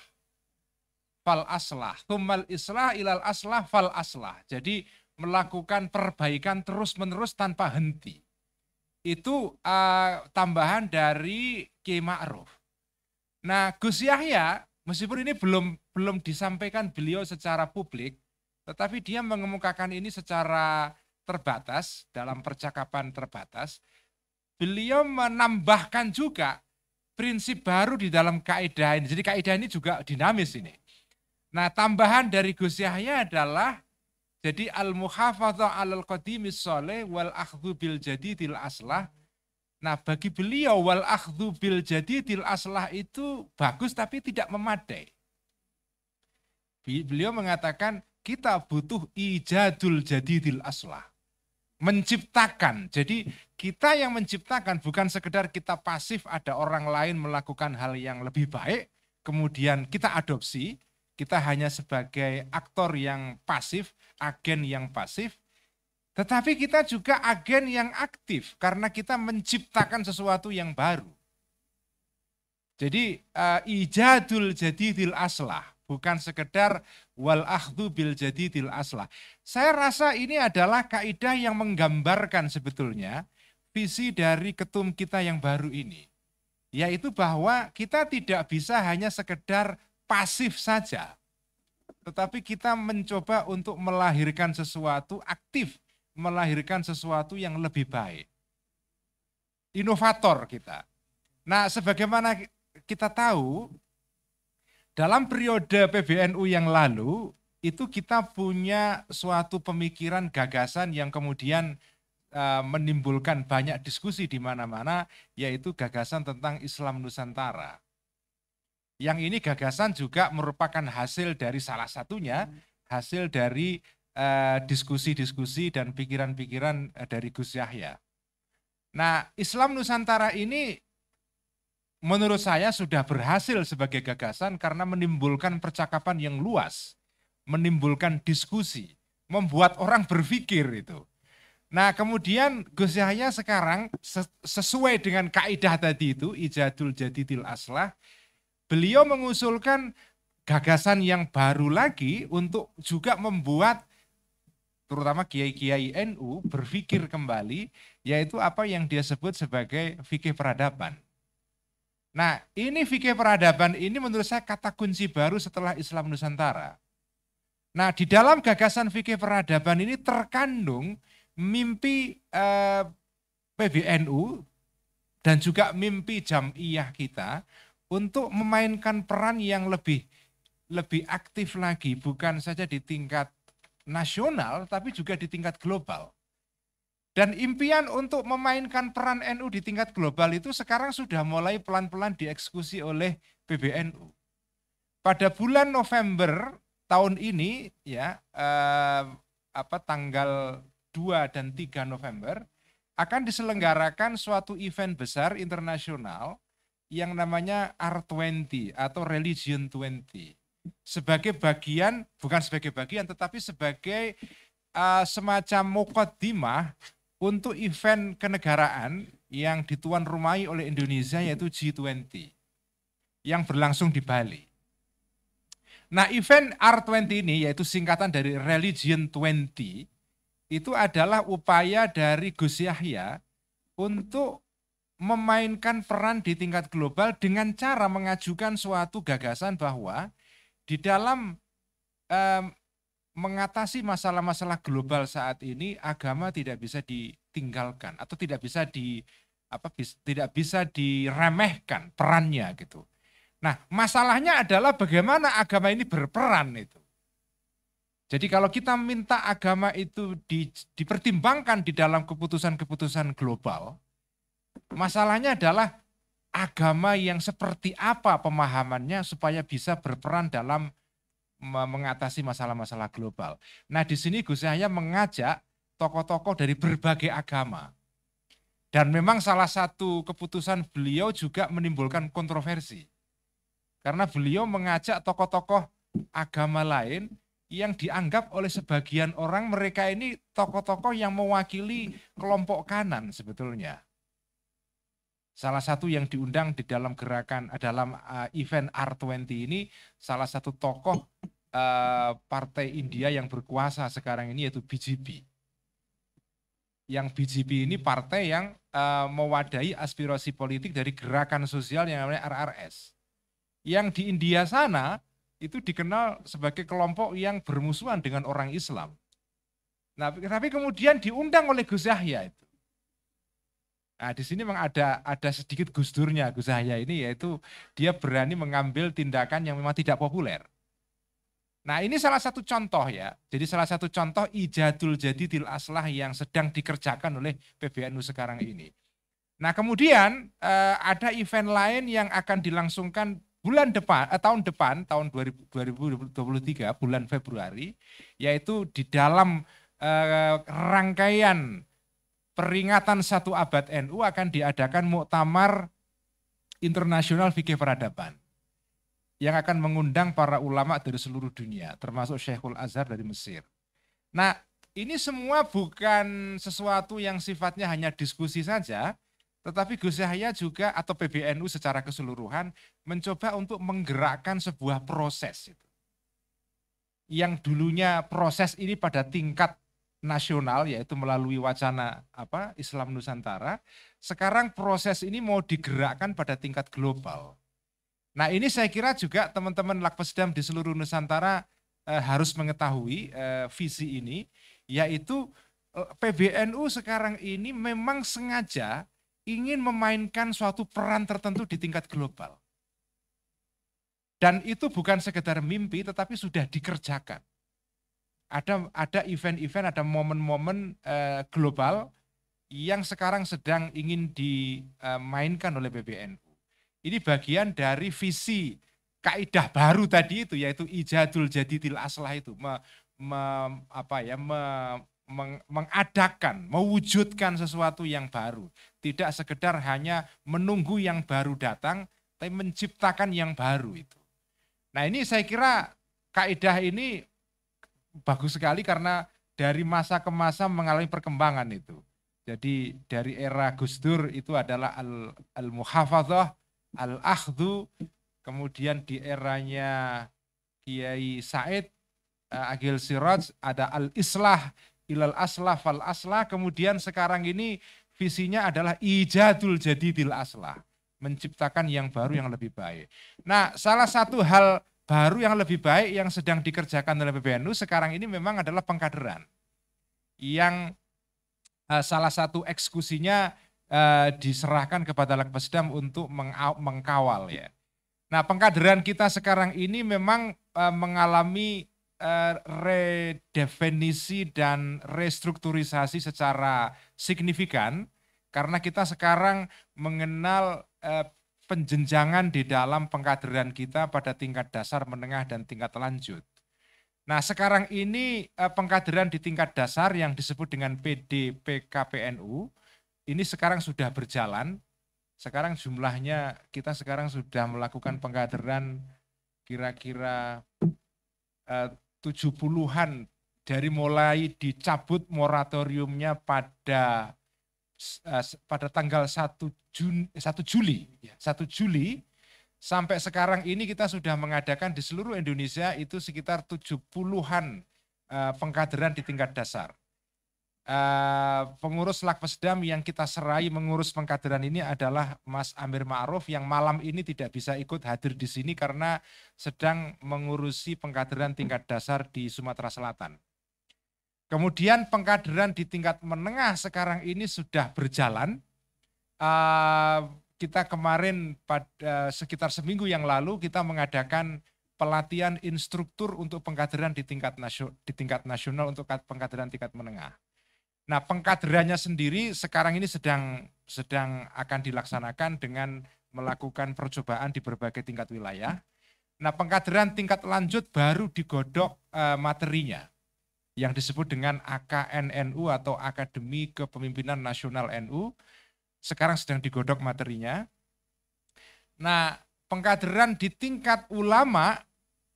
fal aslah, Tumal islah ilal aslah fal aslah. Jadi melakukan perbaikan terus-menerus tanpa henti. Itu uh, tambahan dari Ki Ma'ruf. Nah, Gus Yahya meskipun ini belum belum disampaikan beliau secara publik, tetapi dia mengemukakan ini secara terbatas dalam percakapan terbatas. Beliau menambahkan juga prinsip baru di dalam kaidah ini. Jadi kaidah ini juga dinamis ini Nah tambahan dari Gus Yahya adalah jadi al muhafadha alal qadimi soleh wal akhdhu bil jadidil aslah. Nah bagi beliau wal akhdhu bil jadidil aslah itu bagus tapi tidak memadai. Beliau mengatakan kita butuh ijadul jadidil aslah. Menciptakan. Jadi kita yang menciptakan bukan sekedar kita pasif ada orang lain melakukan hal yang lebih baik kemudian kita adopsi kita hanya sebagai aktor yang pasif, agen yang pasif, tetapi kita juga agen yang aktif karena kita menciptakan sesuatu yang baru. Jadi uh, ijadul jadidil aslah, bukan sekedar wal akhdu bil jadidil aslah. Saya rasa ini adalah kaidah yang menggambarkan sebetulnya visi dari ketum kita yang baru ini. Yaitu bahwa kita tidak bisa hanya sekedar pasif saja, tetapi kita mencoba untuk melahirkan sesuatu aktif, melahirkan sesuatu yang lebih baik. Inovator kita. Nah, sebagaimana kita tahu, dalam periode PBNU yang lalu, itu kita punya suatu pemikiran gagasan yang kemudian e, menimbulkan banyak diskusi di mana-mana, yaitu gagasan tentang Islam Nusantara. Yang ini gagasan juga merupakan hasil dari salah satunya hasil dari eh, diskusi-diskusi uh, dan pikiran-pikiran eh, dari Gus Yahya. Nah, Islam Nusantara ini menurut saya sudah berhasil sebagai gagasan karena menimbulkan percakapan yang luas, menimbulkan diskusi, membuat orang berpikir itu. Nah, kemudian Gus Yahya sekarang sesuai dengan kaidah tadi itu, ijadul jadidil aslah, beliau mengusulkan gagasan yang baru lagi untuk juga membuat terutama kiai-kiai NU berpikir kembali yaitu apa yang dia sebut sebagai fikih peradaban. Nah, ini fikih peradaban ini menurut saya kata kunci baru setelah Islam Nusantara. Nah, di dalam gagasan fikih peradaban ini terkandung mimpi eh, PBNU dan juga mimpi jamiah kita untuk memainkan peran yang lebih lebih aktif lagi bukan saja di tingkat nasional tapi juga di tingkat global. Dan impian untuk memainkan peran NU di tingkat global itu sekarang sudah mulai pelan-pelan dieksekusi oleh PBNU. Pada bulan November tahun ini ya eh, apa tanggal 2 dan 3 November akan diselenggarakan suatu event besar internasional yang namanya R20 atau Religion 20 sebagai bagian bukan sebagai bagian tetapi sebagai uh, semacam mukaddimah untuk event kenegaraan yang dituan rumai oleh Indonesia yaitu G20 yang berlangsung di Bali. Nah event R20 ini yaitu singkatan dari Religion 20 itu adalah upaya dari Gus Yahya untuk memainkan peran di tingkat global dengan cara mengajukan suatu gagasan bahwa di dalam eh, mengatasi masalah-masalah global saat ini agama tidak bisa ditinggalkan atau tidak bisa di apa bis, tidak bisa diremehkan perannya gitu. Nah, masalahnya adalah bagaimana agama ini berperan itu. Jadi kalau kita minta agama itu di, dipertimbangkan di dalam keputusan-keputusan global, Masalahnya adalah agama yang seperti apa pemahamannya supaya bisa berperan dalam mengatasi masalah-masalah global. Nah di sini Gus Yahya mengajak tokoh-tokoh dari berbagai agama. Dan memang salah satu keputusan beliau juga menimbulkan kontroversi. Karena beliau mengajak tokoh-tokoh agama lain yang dianggap oleh sebagian orang mereka ini tokoh-tokoh yang mewakili kelompok kanan sebetulnya. Salah satu yang diundang di dalam gerakan eh, dalam uh, event R20 ini salah satu tokoh uh, partai India yang berkuasa sekarang ini yaitu BJP. Yang BJP ini partai yang uh, mewadahi aspirasi politik dari gerakan sosial yang namanya RRS. Yang di India sana itu dikenal sebagai kelompok yang bermusuhan dengan orang Islam. Nah, tapi kemudian diundang oleh Gus Yahya itu Nah, di sini memang ada ada sedikit gusturnya Gus Yahya ini yaitu dia berani mengambil tindakan yang memang tidak populer. Nah, ini salah satu contoh ya. Jadi salah satu contoh ijadul jadidil aslah yang sedang dikerjakan oleh PBNU sekarang ini. Nah, kemudian eh, ada event lain yang akan dilangsungkan bulan depan eh, tahun depan tahun 2023 bulan Februari yaitu di dalam eh, rangkaian peringatan satu abad NU akan diadakan muktamar internasional fikih peradaban yang akan mengundang para ulama dari seluruh dunia, termasuk Syekhul Azhar dari Mesir. Nah, ini semua bukan sesuatu yang sifatnya hanya diskusi saja, tetapi Gus Yahya juga atau PBNU secara keseluruhan mencoba untuk menggerakkan sebuah proses. itu Yang dulunya proses ini pada tingkat nasional yaitu melalui wacana apa Islam Nusantara. Sekarang proses ini mau digerakkan pada tingkat global. Nah ini saya kira juga teman-teman Lakpesdam di seluruh Nusantara eh, harus mengetahui eh, visi ini, yaitu eh, PBNU sekarang ini memang sengaja ingin memainkan suatu peran tertentu di tingkat global. Dan itu bukan sekedar mimpi, tetapi sudah dikerjakan ada ada event-event, ada momen-momen uh, global yang sekarang sedang ingin dimainkan eh, oleh PBNU. Ini bagian dari visi kaidah baru tadi itu yaitu ijadul jadidil aslah itu me, me, apa ya me, meng, mengadakan, mewujudkan sesuatu yang baru. Tidak sekedar hanya menunggu yang baru datang, tapi menciptakan yang baru itu. Nah, ini saya kira kaidah ini bagus sekali karena dari masa ke masa mengalami perkembangan itu. Jadi dari era Gus Dur itu adalah al, al muhafadzah, al akhdu kemudian di eranya Kiai Said uh, Agil Siraj ada al islah ilal aslah fal aslah kemudian sekarang ini visinya adalah ijadul jadidil aslah menciptakan yang baru yang lebih baik. Nah, salah satu hal Baru yang lebih baik yang sedang dikerjakan oleh PBNU sekarang ini memang adalah pengkaderan. Yang uh, salah satu eksekusinya uh, diserahkan kepada Lakpesdam untuk mengkawal ya. Nah, pengkaderan kita sekarang ini memang uh, mengalami uh, redefinisi dan restrukturisasi secara signifikan karena kita sekarang mengenal uh, penjenjangan di dalam pengkaderan kita pada tingkat dasar, menengah, dan tingkat lanjut. Nah, sekarang ini eh, pengkaderan di tingkat dasar yang disebut dengan PDPKPNU ini sekarang sudah berjalan. Sekarang jumlahnya kita sekarang sudah melakukan pengkaderan kira-kira eh, 70-an dari mulai dicabut moratoriumnya pada eh, pada tanggal 1 Eh, satu 1 Juli. 1 ya, Juli sampai sekarang ini kita sudah mengadakan di seluruh Indonesia itu sekitar 70-an eh, pengkaderan di tingkat dasar. Eh, pengurus Lakpesdam yang kita serai mengurus pengkaderan ini adalah Mas Amir Ma'ruf yang malam ini tidak bisa ikut hadir di sini karena sedang mengurusi pengkaderan tingkat dasar di Sumatera Selatan. Kemudian pengkaderan di tingkat menengah sekarang ini sudah berjalan, Ah, kita kemarin pada eh, sekitar seminggu yang lalu kita mengadakan pelatihan instruktur untuk pengkaderan di tingkat nasional di tingkat nasional untuk pengkaderan tingkat menengah. Nah, pengkaderannya sendiri sekarang ini sedang sedang akan dilaksanakan dengan melakukan percobaan di berbagai tingkat wilayah. Nah, pengkaderan tingkat lanjut baru digodok eh, materinya yang disebut dengan AKNNU atau Akademi Kepemimpinan Nasional NU sekarang sedang digodok materinya. Nah, pengkaderan di tingkat ulama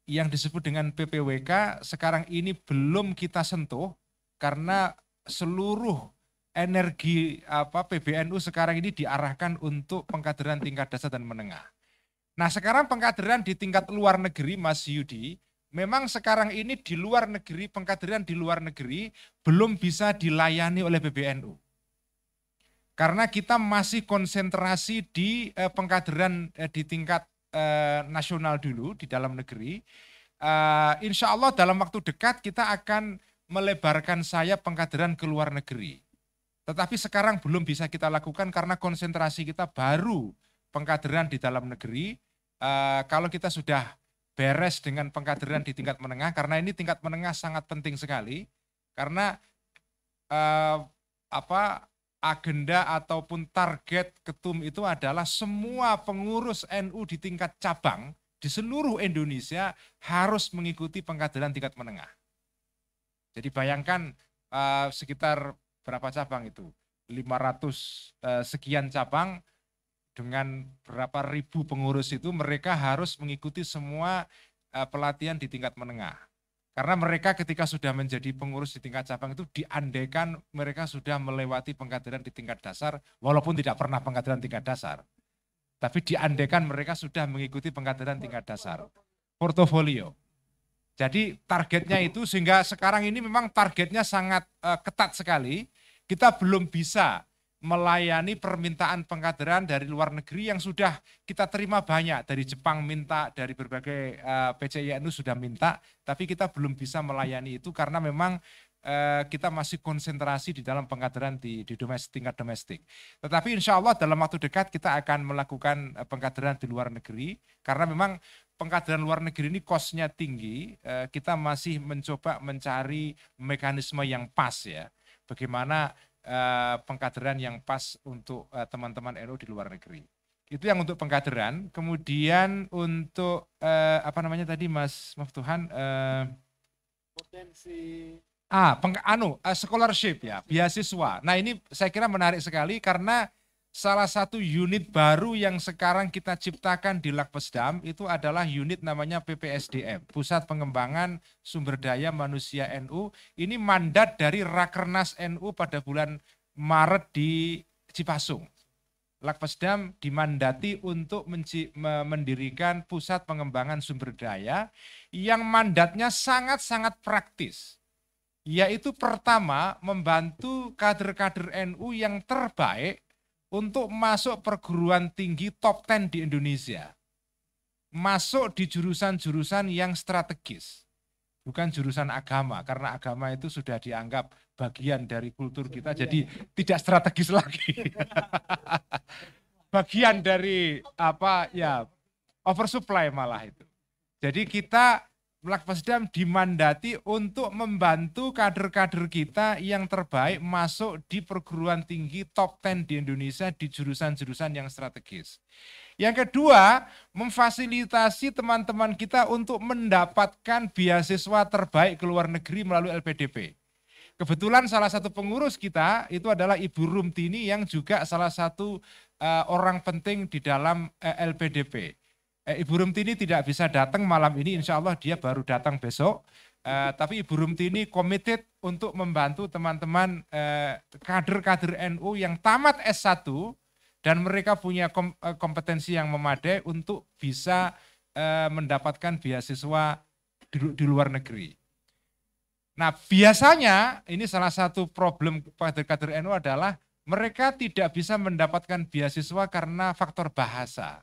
yang disebut dengan PPWK sekarang ini belum kita sentuh karena seluruh energi apa PBNU sekarang ini diarahkan untuk pengkaderan tingkat dasar dan menengah. Nah, sekarang pengkaderan di tingkat luar negeri Mas Yudi, memang sekarang ini di luar negeri pengkaderan di luar negeri belum bisa dilayani oleh PBNU. Karena kita masih konsentrasi di eh, pengkaderan eh, di tingkat eh, nasional dulu di dalam negeri. Eh, insya Allah dalam waktu dekat kita akan melebarkan sayap pengkaderan ke luar negeri. Tetapi sekarang belum bisa kita lakukan karena konsentrasi kita baru pengkaderan di dalam negeri. Eh, kalau kita sudah beres dengan pengkaderan di tingkat menengah, karena ini tingkat menengah sangat penting sekali, karena eh, apa agenda ataupun target ketum itu adalah semua pengurus NU di tingkat cabang di seluruh Indonesia harus mengikuti pengkaderan tingkat menengah. Jadi bayangkan uh, sekitar berapa cabang itu? 500 uh, eh, sekian cabang dengan berapa ribu pengurus itu mereka harus mengikuti semua uh, pelatihan di tingkat menengah. Karena mereka ketika sudah menjadi pengurus di tingkat cabang itu diandekan mereka sudah melewati pengkaderan di tingkat dasar walaupun tidak pernah pengkaderan tingkat dasar. Tapi diandekan mereka sudah mengikuti pengkaderan tingkat dasar. Portofolio. Jadi targetnya itu sehingga sekarang ini memang targetnya sangat uh, ketat sekali. Kita belum bisa melayani permintaan pengkaderan dari luar negeri yang sudah kita terima banyak dari Jepang minta dari berbagai uh, eh, PCINU sudah minta tapi kita belum bisa melayani itu karena memang uh, kita masih konsentrasi di dalam pengkaderan di, di domestik tingkat domestik. Tetapi insya Allah dalam waktu dekat kita akan melakukan eh, pengkaderan di luar negeri karena memang pengkaderan luar negeri ini kosnya tinggi, kita masih mencoba mencari mekanisme yang pas ya. Bagaimana Eh, pengkaderan yang pas untuk uh, teman-teman NU di luar negeri. Itu yang untuk pengkaderan. Kemudian untuk uh, apa namanya tadi Mas Tuhan uh, potensi ah peng anu uh, scholarship ya, beasiswa. Nah, ini saya kira menarik sekali karena salah satu unit baru yang sekarang kita ciptakan di Lakpesdam itu adalah unit namanya PPSDM, Pusat Pengembangan Sumber Daya Manusia NU. Ini mandat dari Rakernas NU pada bulan Maret di Cipasung. Lakpesdam dimandati untuk mendirikan pusat pengembangan sumber daya yang mandatnya sangat-sangat praktis. Yaitu pertama membantu kader-kader NU yang terbaik untuk masuk perguruan tinggi top 10 di Indonesia. Masuk di jurusan-jurusan yang strategis. Bukan jurusan agama, karena agama itu sudah dianggap bagian dari kultur kita, iya. jadi tidak strategis lagi. bagian dari apa ya oversupply malah itu. Jadi kita Melak Pesdam dimandati untuk membantu kader-kader kita yang terbaik masuk di perguruan tinggi top 10 di Indonesia di jurusan-jurusan yang strategis. Yang kedua, memfasilitasi teman-teman kita untuk mendapatkan beasiswa terbaik ke luar negeri melalui LPDP. Kebetulan salah satu pengurus kita itu adalah Ibu Rumtini yang juga salah satu uh, orang penting di dalam uh, eh, LPDP eh, Ibu Rumtini tidak bisa datang malam ini, insya Allah dia baru datang besok. Eh, tapi Ibu Rumtini committed untuk membantu teman-teman kader eh, kader-kader NU yang tamat S1 dan mereka punya kom eh, kompetensi yang memadai untuk bisa eh, mendapatkan beasiswa di, di luar negeri. Nah biasanya ini salah satu problem kader-kader NU adalah mereka tidak bisa mendapatkan beasiswa karena faktor bahasa.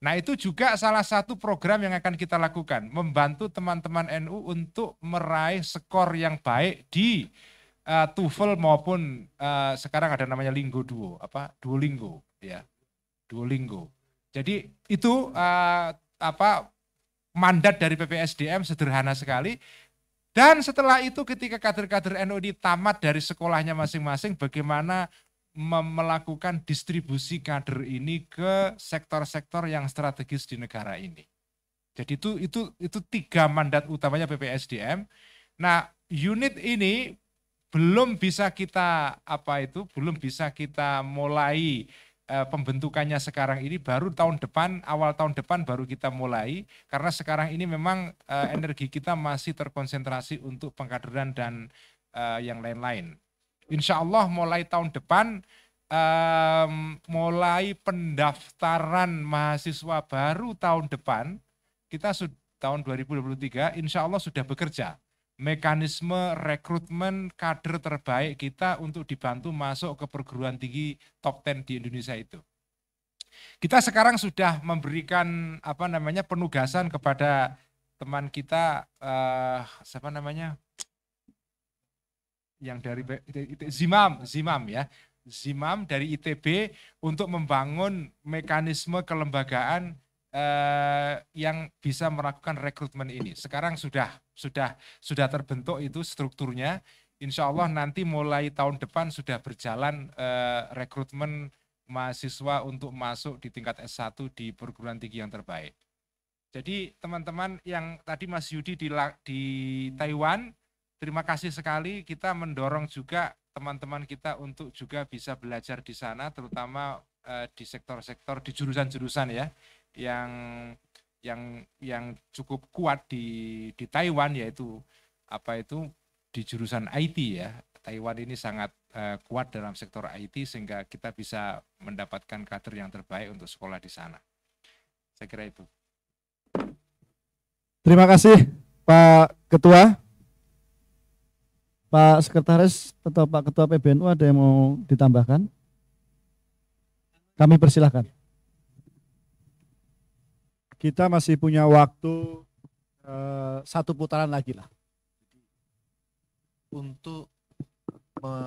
Nah itu juga salah satu program yang akan kita lakukan, membantu teman-teman NU untuk meraih skor yang baik di uh, TOEFL maupun uh, sekarang ada namanya Linggo Duo, apa linggo ya, linggo Jadi itu uh, apa mandat dari PPSDM sederhana sekali. Dan setelah itu ketika kader-kader NU ditamat dari sekolahnya masing-masing, bagaimana melakukan distribusi kader ini ke sektor-sektor yang strategis di negara ini. Jadi itu itu itu tiga mandat utamanya PPSDM. Nah, unit ini belum bisa kita apa itu belum bisa kita mulai e, pembentukannya sekarang ini baru tahun depan awal tahun depan baru kita mulai karena sekarang ini memang e, energi kita masih terkonsentrasi untuk pengkaderan dan e, yang lain-lain Insya Allah mulai tahun depan um, mulai pendaftaran mahasiswa baru tahun depan kita tahun 2023 insya Allah sudah bekerja mekanisme rekrutmen kader terbaik kita untuk dibantu masuk ke perguruan tinggi top 10 di Indonesia itu. Kita sekarang sudah memberikan apa namanya penugasan kepada teman kita eh, siapa namanya yang dari Zimam, Zimam ya. Zimam dari ITB untuk membangun mekanisme kelembagaan eh, yang bisa melakukan rekrutmen ini. Sekarang sudah sudah sudah terbentuk itu strukturnya. Insya Allah nanti mulai tahun depan sudah berjalan eh, rekrutmen mahasiswa untuk masuk di tingkat S1 di perguruan tinggi yang terbaik. Jadi teman-teman yang tadi Mas Yudi di, di Taiwan terima kasih sekali kita mendorong juga teman-teman kita untuk juga bisa belajar di sana terutama eh, di sektor-sektor di jurusan-jurusan ya yang yang yang cukup kuat di di Taiwan yaitu apa itu di jurusan IT ya. Taiwan ini sangat eh, kuat dalam sektor IT sehingga kita bisa mendapatkan kader yang terbaik untuk sekolah di sana. Saya kira itu. Terima kasih Pak Ketua. Pak Sekretaris atau Pak Ketua PBNU ada yang mau ditambahkan? Kami persilahkan. Kita masih punya waktu eh, satu putaran lagi lah. Untuk me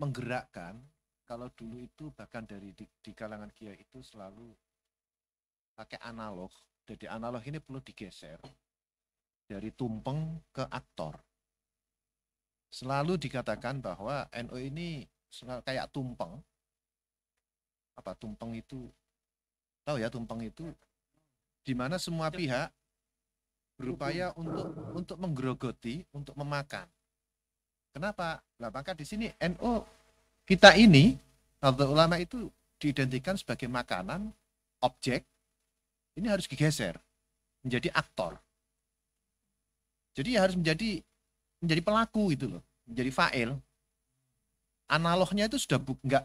menggerakkan, kalau dulu itu bahkan dari di, di kalangan Kia itu selalu pakai analog. Jadi analog ini perlu digeser dari tumpeng ke aktor selalu dikatakan bahwa NU ini kayak tumpeng. Apa tumpeng itu? Tahu ya tumpeng itu di mana semua pihak berupaya untuk untuk menggerogoti, untuk memakan. Kenapa? Lah maka di sini NU kita ini atau ulama itu diidentikan sebagai makanan, objek. Ini harus digeser menjadi aktor. Jadi harus menjadi menjadi pelaku gitu loh, menjadi fa'il. Analognya itu sudah bu, enggak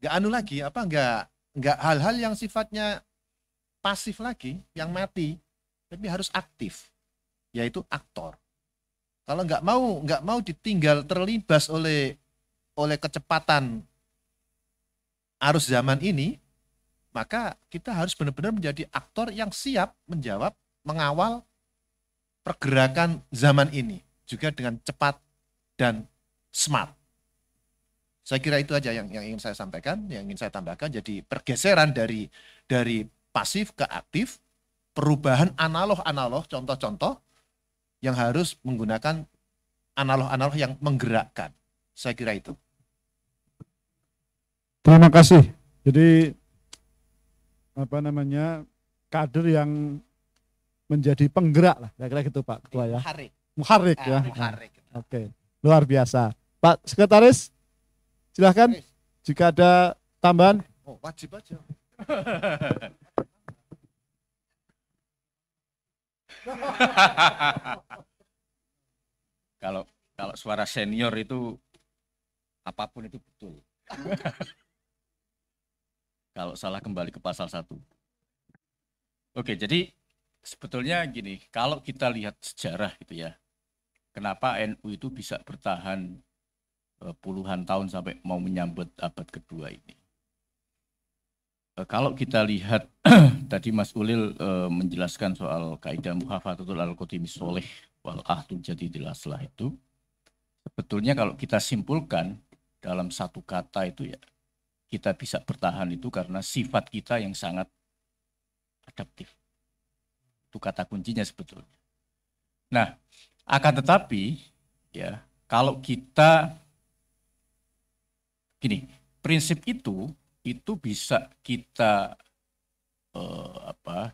enggak anu lagi apa enggak enggak hal-hal yang sifatnya pasif lagi, yang mati, tapi harus aktif, yaitu aktor. Kalau nggak mau nggak mau ditinggal terlibas oleh oleh kecepatan arus zaman ini, maka kita harus benar-benar menjadi aktor yang siap menjawab, mengawal pergerakan zaman ini juga dengan cepat dan smart. Saya kira itu aja yang yang ingin saya sampaikan, yang ingin saya tambahkan. Jadi pergeseran dari dari pasif ke aktif, perubahan analog-analog contoh-contoh yang harus menggunakan analog-analog yang menggerakkan. Saya kira itu. Terima kasih. Jadi apa namanya? kader yang menjadi penggerak lah kira-kira gitu Pak Ketua ya. Muharik. Muharik ya. Ah, muharik. Oke, luar biasa. Pak Sekretaris, silahkan jika ada tambahan. Oh, wajib aja. kalau kalau suara senior itu apapun itu betul. kalau salah kembali ke pasal satu. Oke, jadi sebetulnya gini, kalau kita lihat sejarah gitu ya, kenapa NU itu bisa bertahan eh, puluhan tahun sampai mau menyambut abad kedua ini. Eh, kalau kita lihat tadi Mas Ulil eh, menjelaskan soal kaidah muhafazatul al-qadimi soleh wal ahdul jadi jelaslah itu sebetulnya kalau kita simpulkan dalam satu kata itu ya kita bisa bertahan itu karena sifat kita yang sangat adaptif itu kata kuncinya sebetulnya. Nah, akan tetapi ya, kalau kita gini, prinsip itu itu bisa kita eh, apa?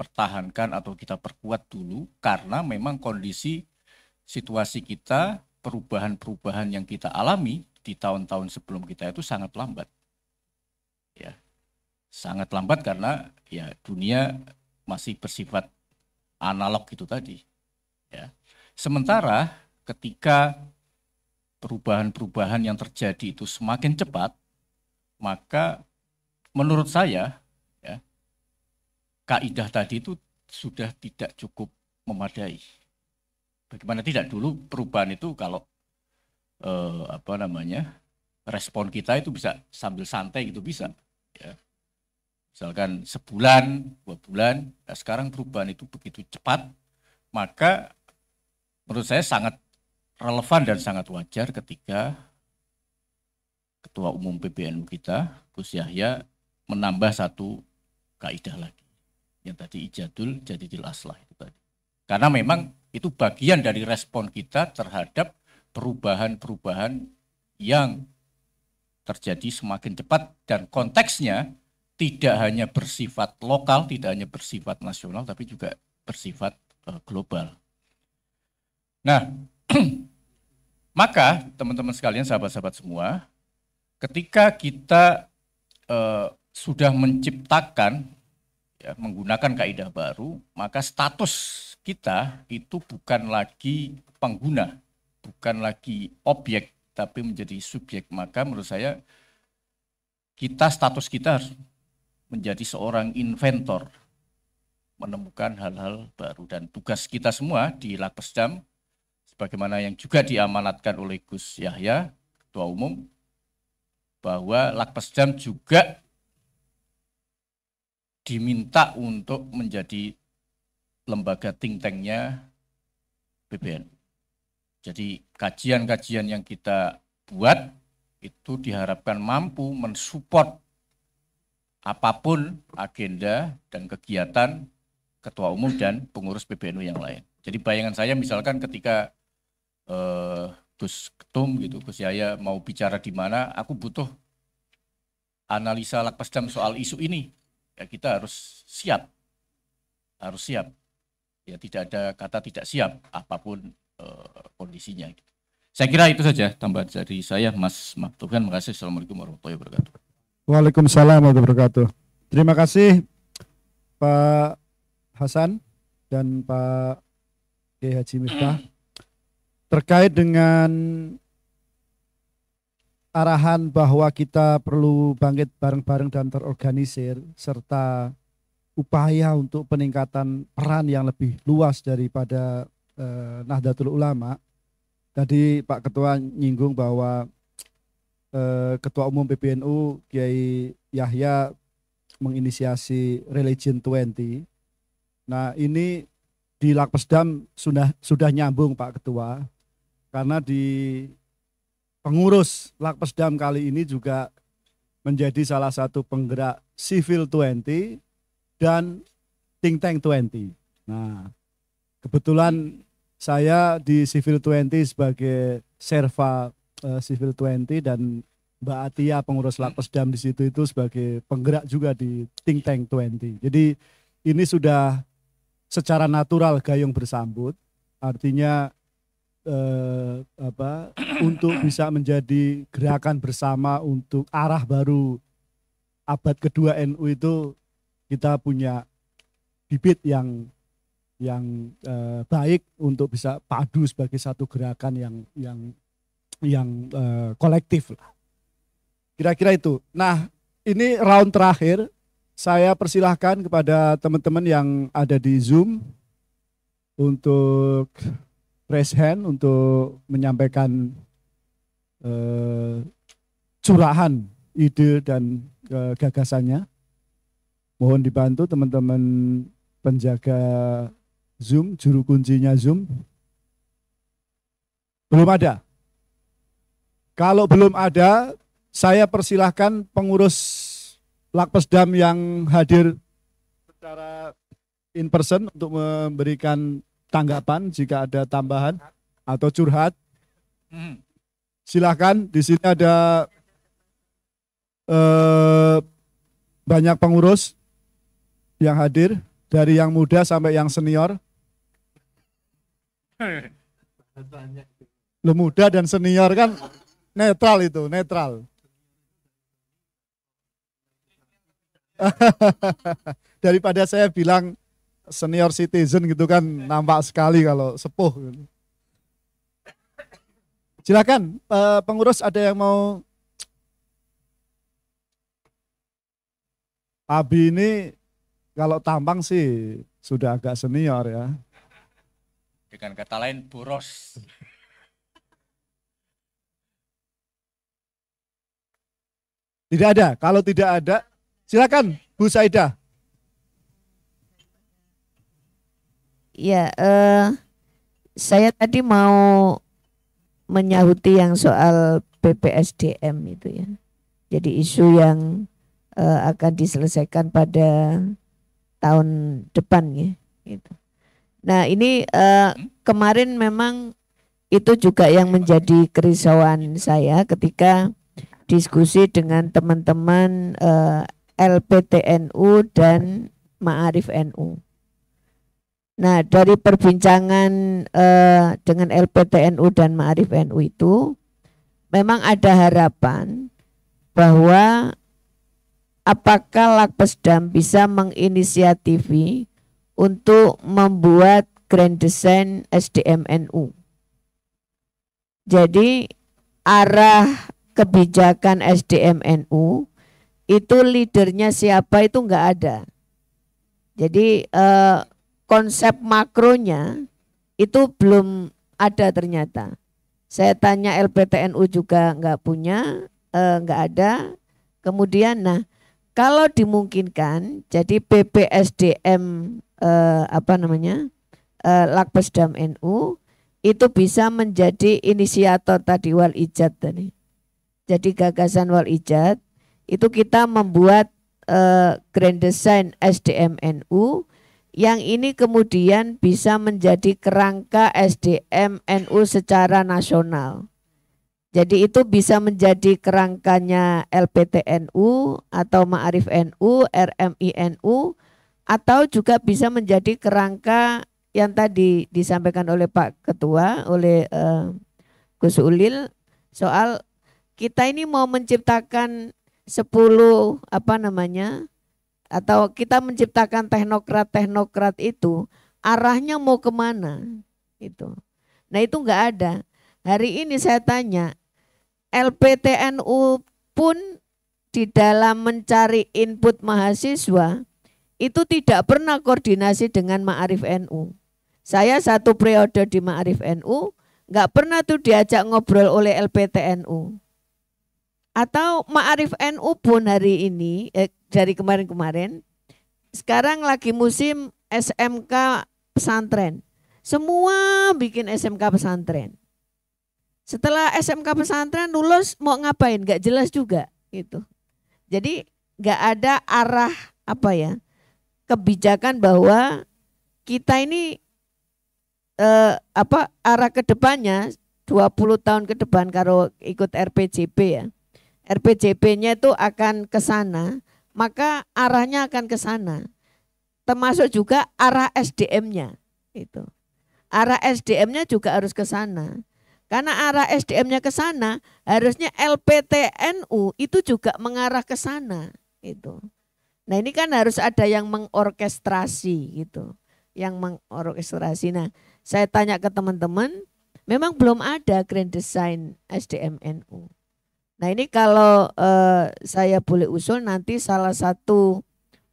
pertahankan atau kita perkuat dulu karena memang kondisi situasi kita, perubahan-perubahan yang kita alami di tahun-tahun sebelum kita itu sangat lambat. Ya. Sangat lambat karena ya dunia masih bersifat analog itu tadi. Ya. Sementara ketika perubahan-perubahan yang terjadi itu semakin cepat, maka menurut saya ya, kaidah tadi itu sudah tidak cukup memadai. Bagaimana tidak dulu perubahan itu kalau eh, apa namanya respon kita itu bisa sambil santai itu bisa. Ya misalkan sebulan, dua bulan, nah sekarang perubahan itu begitu cepat, maka menurut saya sangat relevan dan sangat wajar ketika Ketua Umum PBNU kita, Gus Yahya, menambah satu kaidah lagi. Yang tadi ijadul, jadi dilaslah itu tadi. Karena memang itu bagian dari respon kita terhadap perubahan-perubahan yang terjadi semakin cepat dan konteksnya tidak hanya bersifat lokal, tidak hanya bersifat nasional, tapi juga bersifat eh, global. Nah, maka teman-teman sekalian, sahabat-sahabat semua, ketika kita uh, sudah menciptakan ya, menggunakan kaidah baru, maka status kita itu bukan lagi pengguna, bukan lagi objek, tapi menjadi subjek. Maka menurut saya kita status kita harus menjadi seorang inventor, menemukan hal-hal baru dan tugas kita semua di Lakpesdam sebagaimana yang juga diamanatkan oleh Gus Yahya, Ketua Umum bahwa Lakpesdam juga diminta untuk menjadi lembaga think tanknya BPN. Jadi kajian-kajian yang kita buat itu diharapkan mampu mensupport apapun agenda dan kegiatan ketua umum dan pengurus PBNU yang lain. Jadi bayangan saya misalkan ketika eh, Gus Ketum gitu, Gus Yaya mau bicara di mana, aku butuh analisa lakpasdam soal isu ini. Ya kita harus siap, harus siap. Ya tidak ada kata tidak siap apapun eh, kondisinya. Saya kira itu saja tambahan dari saya Mas Mabtuhan. Terima kasih. Assalamualaikum warahmatullahi wabarakatuh. Waalaikumsalam warahmatullahi wabarakatuh. Terima kasih Pak Hasan dan Pak G. Haji Miftah terkait dengan arahan bahwa kita perlu bangkit bareng-bareng dan terorganisir serta upaya untuk peningkatan peran yang lebih luas daripada eh, Nahdlatul Ulama. Tadi Pak Ketua nyinggung bahwa Eh, Ketua Umum PBNU Kiai Yahya menginisiasi Religion 20. Nah ini di Lakpesdam sudah sudah nyambung Pak Ketua karena di pengurus Lakpesdam kali ini juga menjadi salah satu penggerak Civil 20 dan Think Tank 20. Nah, kebetulan saya di Civil 20 sebagai serva uh, Civil 20 dan Mbak Atia pengurus Lakosdam di situ itu sebagai penggerak juga di Think Tank 20. Jadi ini sudah secara natural gayung bersambut. Artinya eh, apa untuk bisa menjadi gerakan bersama untuk arah baru abad kedua NU itu kita punya bibit yang yang eh, baik untuk bisa padu sebagai satu gerakan yang yang yang uh, kolektif lah. Kira-kira itu. Nah, ini round terakhir. Saya persilahkan kepada teman-teman yang ada di Zoom untuk raise hand untuk menyampaikan uh, curahan ide dan uh, gagasannya. Mohon dibantu teman-teman penjaga Zoom, juru kuncinya Zoom. Belum ada. Kalau belum ada, saya persilahkan pengurus Lakpesdam yang hadir secara in person untuk memberikan tanggapan jika ada tambahan atau curhat. Hmm. Silahkan, di sini ada eh, banyak pengurus yang hadir, dari yang muda sampai yang senior. Lu muda dan senior kan netral itu, netral. Daripada saya bilang senior citizen gitu kan nampak sekali kalau sepuh. Silakan eh, pengurus ada yang mau Abi ini kalau tampang sih sudah agak senior ya. Dengan kata lain boros. Tidak ada. Kalau tidak ada, silakan Bu Saida. Ya, uh, saya tadi mau menyahuti yang soal BPSDM itu ya. Jadi isu yang uh, akan diselesaikan pada tahun depan ya. Gitu. Nah ini uh, kemarin memang itu juga yang menjadi kerisauan saya ketika diskusi dengan teman-teman uh, eh, LPTNU dan Ma'arif NU. Nah, dari perbincangan uh, dengan LPTNU dan Ma'arif NU itu memang ada harapan bahwa apakah Lakpesdam bisa menginisiatifi untuk membuat grand design SDM NU. Jadi arah kebijakan SDM NU itu leadernya siapa itu enggak ada. Jadi eh, konsep makronya itu belum ada ternyata. Saya tanya LPTNU juga enggak punya, eh, nggak ada. Kemudian, nah kalau dimungkinkan, jadi BPSDM eh, apa namanya eh, Lakpesdam NU itu bisa menjadi inisiator tadi wal ijad tadi jadi gagasan wal ijad itu kita membuat uh, grand design SDM NU yang ini kemudian bisa menjadi kerangka SDM NU secara nasional. Jadi itu bisa menjadi kerangkanya LPTNU atau Ma'arif NU, RMI NU, atau juga bisa menjadi kerangka yang tadi disampaikan oleh Pak Ketua, oleh uh, Gus Ulil, soal kita ini mau menciptakan 10 apa namanya atau kita menciptakan teknokrat-teknokrat itu arahnya mau kemana itu. Nah itu nggak ada. Hari ini saya tanya LPTNU pun di dalam mencari input mahasiswa itu tidak pernah koordinasi dengan Ma'arif NU. Saya satu periode di Ma'arif NU, nggak pernah tuh diajak ngobrol oleh LPTNU atau Ma'arif NU pun hari ini, eh, dari kemarin-kemarin, sekarang lagi musim SMK pesantren. Semua bikin SMK pesantren. Setelah SMK pesantren lulus mau ngapain? Gak jelas juga gitu. Jadi gak ada arah apa ya kebijakan bahwa kita ini eh, apa arah kedepannya 20 tahun ke depan kalau ikut RPJP ya RPJP-nya itu akan ke sana, maka arahnya akan ke sana. Termasuk juga arah SDM-nya itu. Arah SDM-nya juga harus ke sana. Karena arah SDM-nya ke sana, harusnya LPTNU itu juga mengarah ke sana itu. Nah, ini kan harus ada yang mengorkestrasi gitu, yang mengorkestrasi. Nah, saya tanya ke teman-teman, memang belum ada grand design SDM NU. Nah ini kalau eh, saya boleh usul nanti salah satu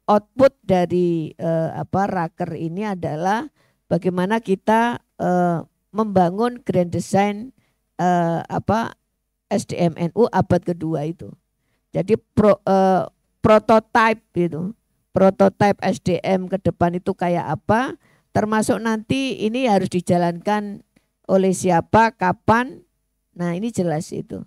output dari eh, apa raker ini adalah bagaimana kita eh, membangun grand design eh, apa SDM NU abad kedua itu. Jadi pro, eh, prototype gitu, prototype SDM ke depan itu kayak apa? Termasuk nanti ini harus dijalankan oleh siapa, kapan? Nah ini jelas itu.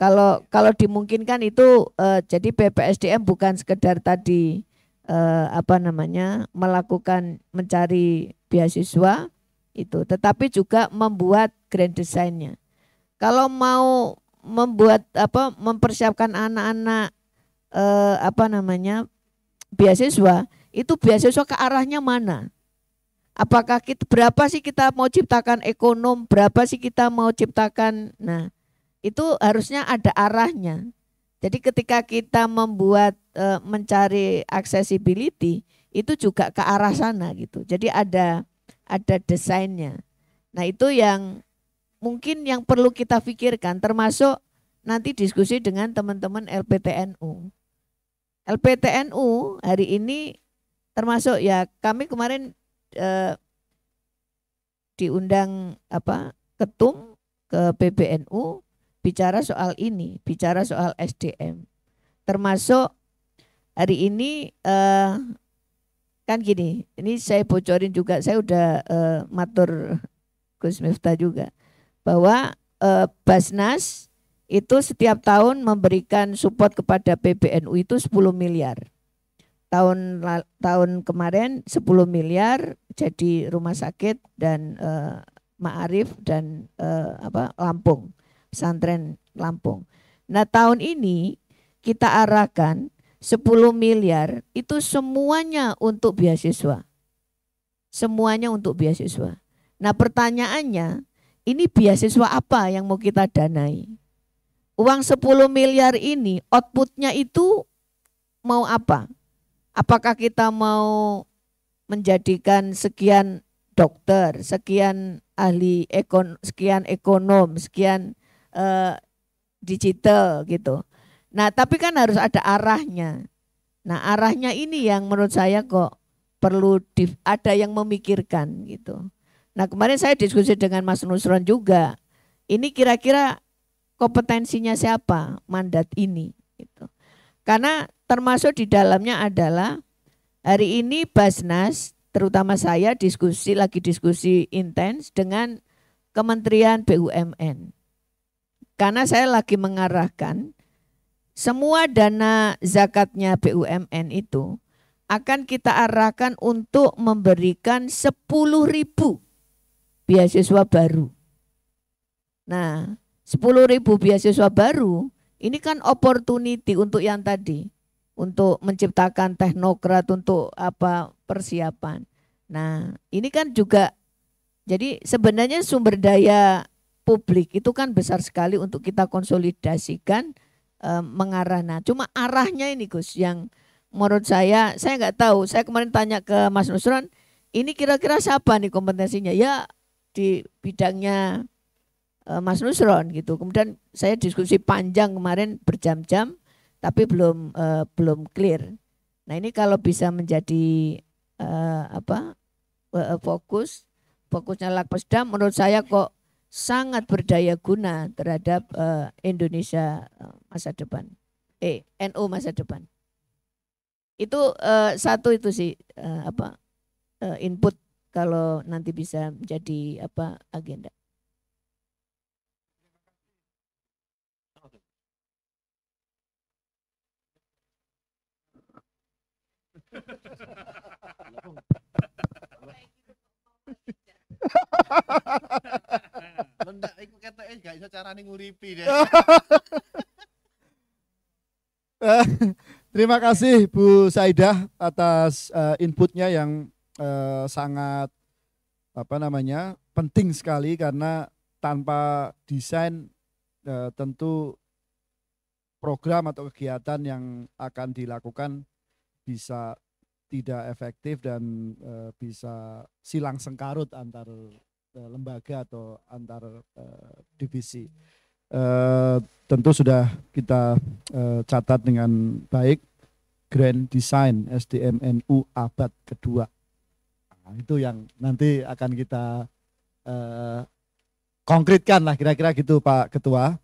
Kalau kalau dimungkinkan itu eh, jadi BPSDM bukan sekedar tadi eh, apa namanya melakukan mencari beasiswa itu, tetapi juga membuat grand designnya. Kalau mau membuat apa mempersiapkan anak-anak eh, apa namanya beasiswa itu beasiswa ke arahnya mana? Apakah kita berapa sih kita mau ciptakan ekonom, berapa sih kita mau ciptakan nah itu harusnya ada arahnya. Jadi ketika kita membuat e, mencari accessibility itu juga ke arah sana gitu. Jadi ada ada desainnya. Nah, itu yang mungkin yang perlu kita pikirkan termasuk nanti diskusi dengan teman-teman LPTNU. LPTNU hari ini termasuk ya kami kemarin e, diundang apa ketum ke PBNU bicara soal ini, bicara soal SDM. Termasuk hari ini eh, kan gini, ini saya bocorin juga, saya udah eh, matur Gus Miftah juga bahwa eh, Basnas itu setiap tahun memberikan support kepada PBNU itu 10 miliar. Tahun tahun kemarin 10 miliar jadi rumah sakit dan eh, Ma'arif dan eh, apa Lampung pesantren Lampung. Nah tahun ini kita arahkan 10 miliar itu semuanya untuk beasiswa. Semuanya untuk beasiswa. Nah pertanyaannya ini beasiswa apa yang mau kita danai? Uang 10 miliar ini outputnya itu mau apa? Apakah kita mau menjadikan sekian dokter, sekian ahli ekon, sekian ekonom, sekian uh, digital gitu. Nah, tapi kan harus ada arahnya. Nah, arahnya ini yang menurut saya kok perlu di, ada yang memikirkan gitu. Nah, kemarin saya diskusi dengan Mas Nusron juga. Ini kira-kira kompetensinya siapa mandat ini gitu. Karena termasuk di dalamnya adalah hari ini Basnas terutama saya diskusi lagi diskusi intens dengan Kementerian BUMN karena saya lagi mengarahkan semua dana zakatnya BUMN itu akan kita arahkan untuk memberikan sepuluh ribu beasiswa baru. Nah, sepuluh ribu beasiswa baru ini kan opportunity untuk yang tadi, untuk menciptakan teknokrat untuk apa persiapan. Nah, ini kan juga jadi sebenarnya sumber daya publik itu kan besar sekali untuk kita konsolidasikan e, mengarah. Nah, cuma arahnya ini Gus yang menurut saya saya nggak tahu. Saya kemarin tanya ke Mas Nusron, ini kira-kira siapa nih kompetensinya? Ya di bidangnya e, Mas Nusron gitu. Kemudian saya diskusi panjang kemarin berjam-jam, tapi belum e, belum clear. Nah ini kalau bisa menjadi e, apa E, fokus fokusnya Lakpesdam menurut saya kok sangat berdaya guna terhadap uh, Indonesia eh, masa depan. Eh, NU masa depan. Itu uh, satu itu sih uh, apa uh, input kalau nanti bisa menjadi apa agenda. Lendak iku gak iso carane nguripi deh. Terima kasih Bu Saidah atas uh, inputnya yang uh, sangat apa namanya penting sekali karena tanpa desain uh, tentu program atau kegiatan yang akan dilakukan bisa tidak efektif dan uh, bisa silang sengkarut antar Eh, lembaga atau antar uh, divisi. Uh, tentu sudah kita uh, catat dengan baik Grand Design SDMNU abad kedua. Nah, itu yang nanti akan kita uh, konkretkan lah kira-kira gitu Pak Ketua.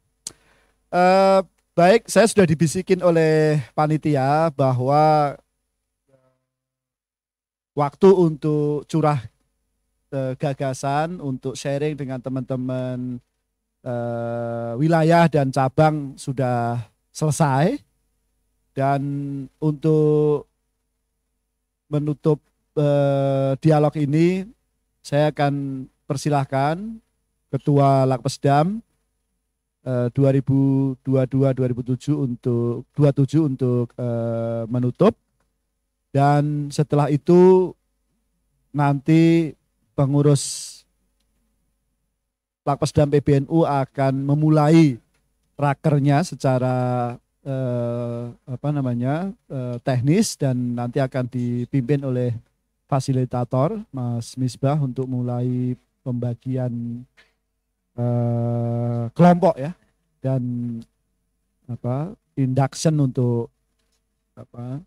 Uh, baik, saya sudah dibisikin oleh panitia bahwa waktu untuk curah uh, gagasan untuk sharing dengan teman-teman uh, wilayah dan cabang sudah selesai dan untuk menutup uh, dialog ini saya akan persilahkan Ketua Lakpesdam uh, 2022-2007 untuk 27 untuk uh, menutup dan setelah itu nanti pengurus dan PBNU akan memulai rakernya secara eh, apa namanya eh, teknis dan nanti akan dipimpin oleh fasilitator Mas Misbah untuk mulai pembagian eh, kelompok ya dan apa induction untuk apa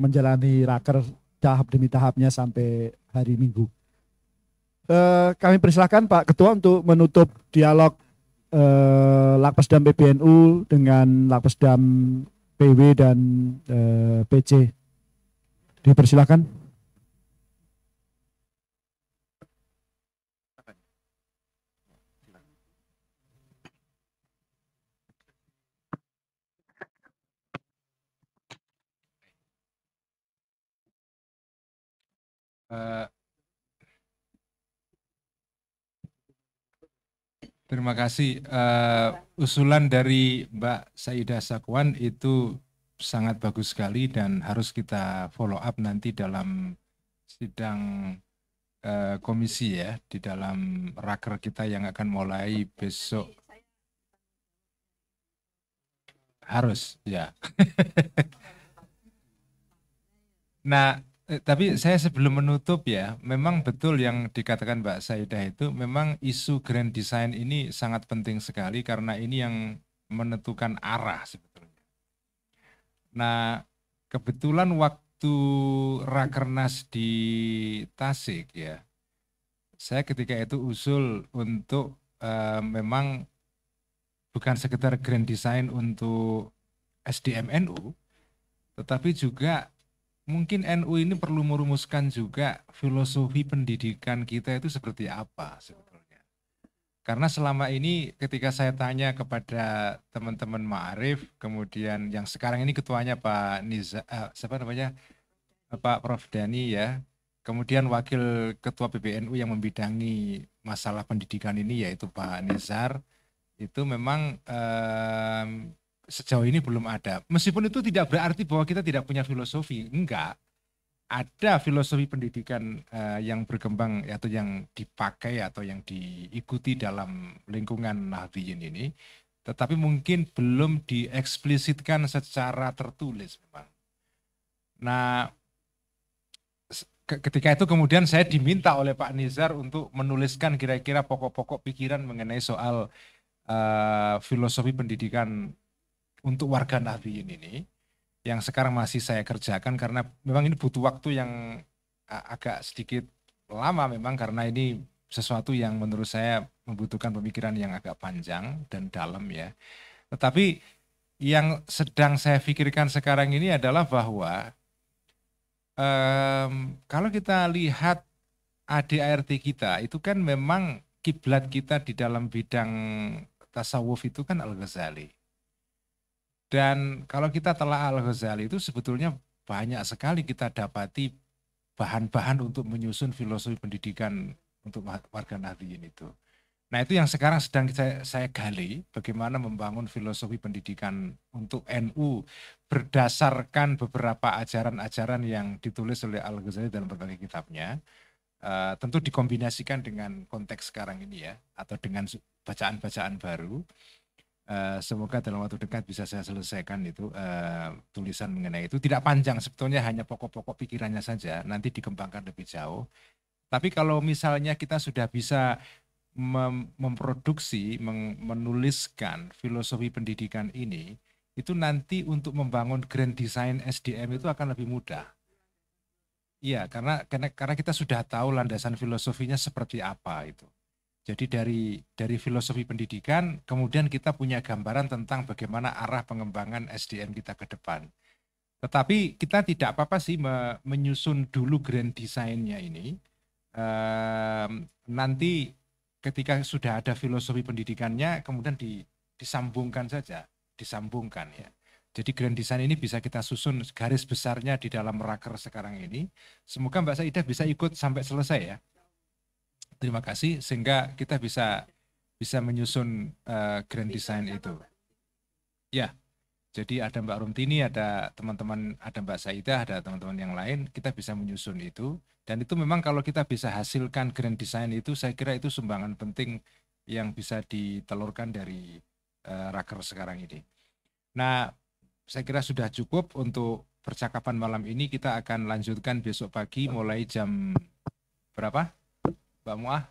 menjalani raker tahap demi tahapnya sampai hari Minggu. Eh, kami persilahkan Pak Ketua untuk menutup dialog eh, Lakpesdam PBNU dengan Lakpesdam PW dan eh, PC. Dipersilahkan. Uh, Terima kasih. Uh, usulan dari Mbak Saidah Sakwan itu sangat bagus sekali dan harus kita follow up nanti dalam sidang uh, komisi ya, di dalam raker kita yang akan mulai besok. Harus, ya. nah, Eh, tapi saya sebelum menutup ya, memang betul yang dikatakan Mbak Saidah itu memang isu grand design ini sangat penting sekali karena ini yang menentukan arah sebetulnya. Nah, kebetulan waktu Rakernas di Tasik ya, saya ketika itu usul untuk uh, memang bukan sekedar grand design untuk SDMNU, tetapi juga mungkin NU ini perlu merumuskan juga filosofi pendidikan kita itu seperti apa sebetulnya. Karena selama ini ketika saya tanya kepada teman-teman Ma'arif, kemudian yang sekarang ini ketuanya Pak Niza, uh, siapa namanya? Eh, Pak Prof. Dani ya, kemudian Wakil Ketua PBNU yang membidangi masalah pendidikan ini yaitu Pak Nizar, itu memang eh, sejauh ini belum ada. Meskipun itu tidak berarti bahwa kita tidak punya filosofi, enggak. Ada filosofi pendidikan uh, yang berkembang atau yang dipakai atau yang diikuti dalam lingkungan Nahdliyin ini, tetapi mungkin belum dieksplisitkan secara tertulis memang. Nah, ketika itu kemudian saya diminta oleh Pak Nizar untuk menuliskan kira-kira pokok-pokok pikiran mengenai soal uh, filosofi pendidikan untuk warga Nahdliyin ini yang sekarang masih saya kerjakan karena memang ini butuh waktu yang agak sedikit lama memang karena ini sesuatu yang menurut saya membutuhkan pemikiran yang agak panjang dan dalam ya. Tetapi yang sedang saya pikirkan sekarang ini adalah bahwa um, kalau kita lihat ADART kita itu kan memang kiblat kita di dalam bidang tasawuf itu kan Al-Ghazali. Dan kalau kita telah Al-Ghazali itu sebetulnya banyak sekali kita dapati bahan-bahan untuk menyusun filosofi pendidikan untuk warga Nahdiyin itu. Nah itu yang sekarang sedang saya, saya gali bagaimana membangun filosofi pendidikan untuk NU berdasarkan beberapa ajaran-ajaran yang ditulis oleh Al-Ghazali dalam berbagai kitabnya. Uh, tentu dikombinasikan dengan konteks sekarang ini ya atau dengan bacaan-bacaan baru. Uh, semoga dalam waktu dekat bisa saya selesaikan itu uh, tulisan mengenai itu tidak panjang sebetulnya hanya pokok-pokok pikirannya saja nanti dikembangkan lebih jauh tapi kalau misalnya kita sudah bisa mem memproduksi meng menuliskan filosofi pendidikan ini itu nanti untuk membangun grand design SDM itu akan lebih mudah Iya, karena, karena karena kita sudah tahu landasan filosofinya seperti apa itu. Jadi dari dari filosofi pendidikan kemudian kita punya gambaran tentang bagaimana arah pengembangan SDM kita ke depan. Tetapi kita tidak apa-apa sih menyusun dulu grand desainnya ini. Ehm, nanti ketika sudah ada filosofi pendidikannya kemudian di, disambungkan saja, disambungkan ya. Jadi grand design ini bisa kita susun garis besarnya di dalam raker sekarang ini. Semoga Mbak Saidah bisa ikut sampai selesai ya terima kasih sehingga kita bisa bisa menyusun uh, grand design itu. Ya, jadi ada Mbak Rumtini, ada teman-teman, ada Mbak Saidah, ada teman-teman yang lain, kita bisa menyusun itu. Dan itu memang kalau kita bisa hasilkan grand design itu, saya kira itu sumbangan penting yang bisa ditelurkan dari uh, raker sekarang ini. Nah, saya kira sudah cukup untuk percakapan malam ini. Kita akan lanjutkan besok pagi mulai jam berapa? Mbak Muah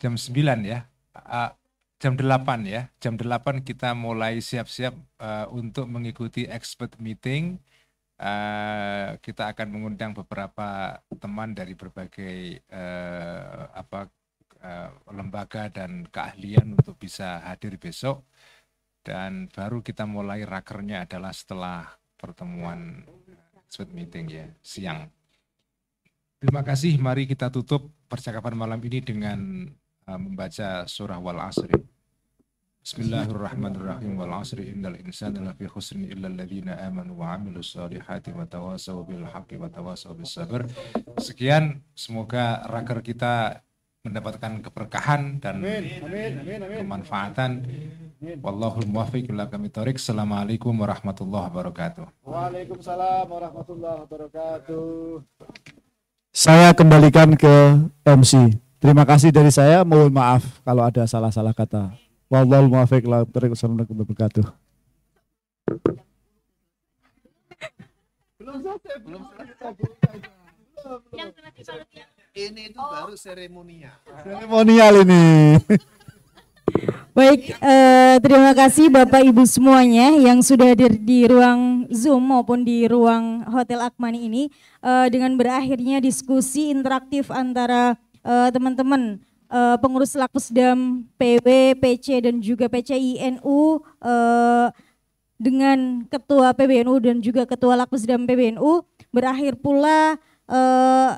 jam 9 ya. Uh, jam 8 ya. Jam 8 kita mulai siap-siap uh, untuk mengikuti expert meeting. Uh, kita akan mengundang beberapa teman dari berbagai uh, apa uh, lembaga dan keahlian untuk bisa hadir besok. Dan baru kita mulai rakernya adalah setelah pertemuan expert meeting ya, siang. Terima kasih, mari kita tutup percakapan malam ini dengan uh, membaca surah Wal Asri. Bismillahirrahmanirrahim wal asri innal insana lafi khusrin illa alladhina amanu wa amilus solihati wa tawasaw bil haqqi wa tawasaw bis sabr. Sekian semoga raker kita mendapatkan keberkahan dan amin, amin, amin, amin. kemanfaatan. Wallahul muwaffiq ila kami tarik. Assalamualaikum warahmatullahi wabarakatuh. Waalaikumsalam warahmatullahi wabarakatuh saya kembalikan ke MC. Terima kasih dari saya, mohon maaf kalau ada salah-salah kata. Wallahul muwaffiq la wabarakatuh. Belum selesai, belum selesai. Ini itu oh. baru seremonial. Seremonial ini. Baik, eh, terima kasih Bapak Ibu semuanya yang sudah hadir di ruang Zoom maupun di ruang Hotel Akmani ini eh, dengan berakhirnya diskusi interaktif antara eh, teman-teman eh, eh, pengurus Lakusdam PW, PC dan juga PCINU eh, dengan Ketua PBNU dan juga Ketua Lakusdam PBNU berakhir pula eh,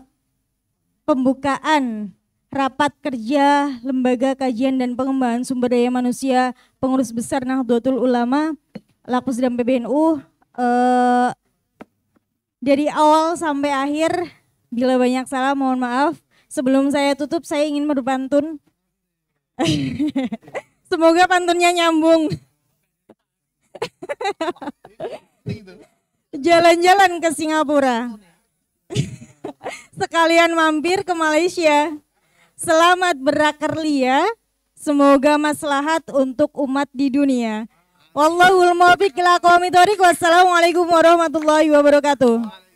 pembukaan rapat kerja Lembaga Kajian dan Pengembangan Sumber Daya Manusia Pengurus Besar Nahdlatul Ulama Lakus dan PBNU eh, dari awal sampai akhir bila banyak salah mohon maaf sebelum saya tutup saya ingin berpantun semoga pantunnya nyambung jalan-jalan ke Singapura sekalian mampir ke Malaysia Selamat berakarli ya. Semoga maslahat untuk umat di dunia. Wallahul muwaffiq ila Wassalamualaikum warahmatullahi wabarakatuh.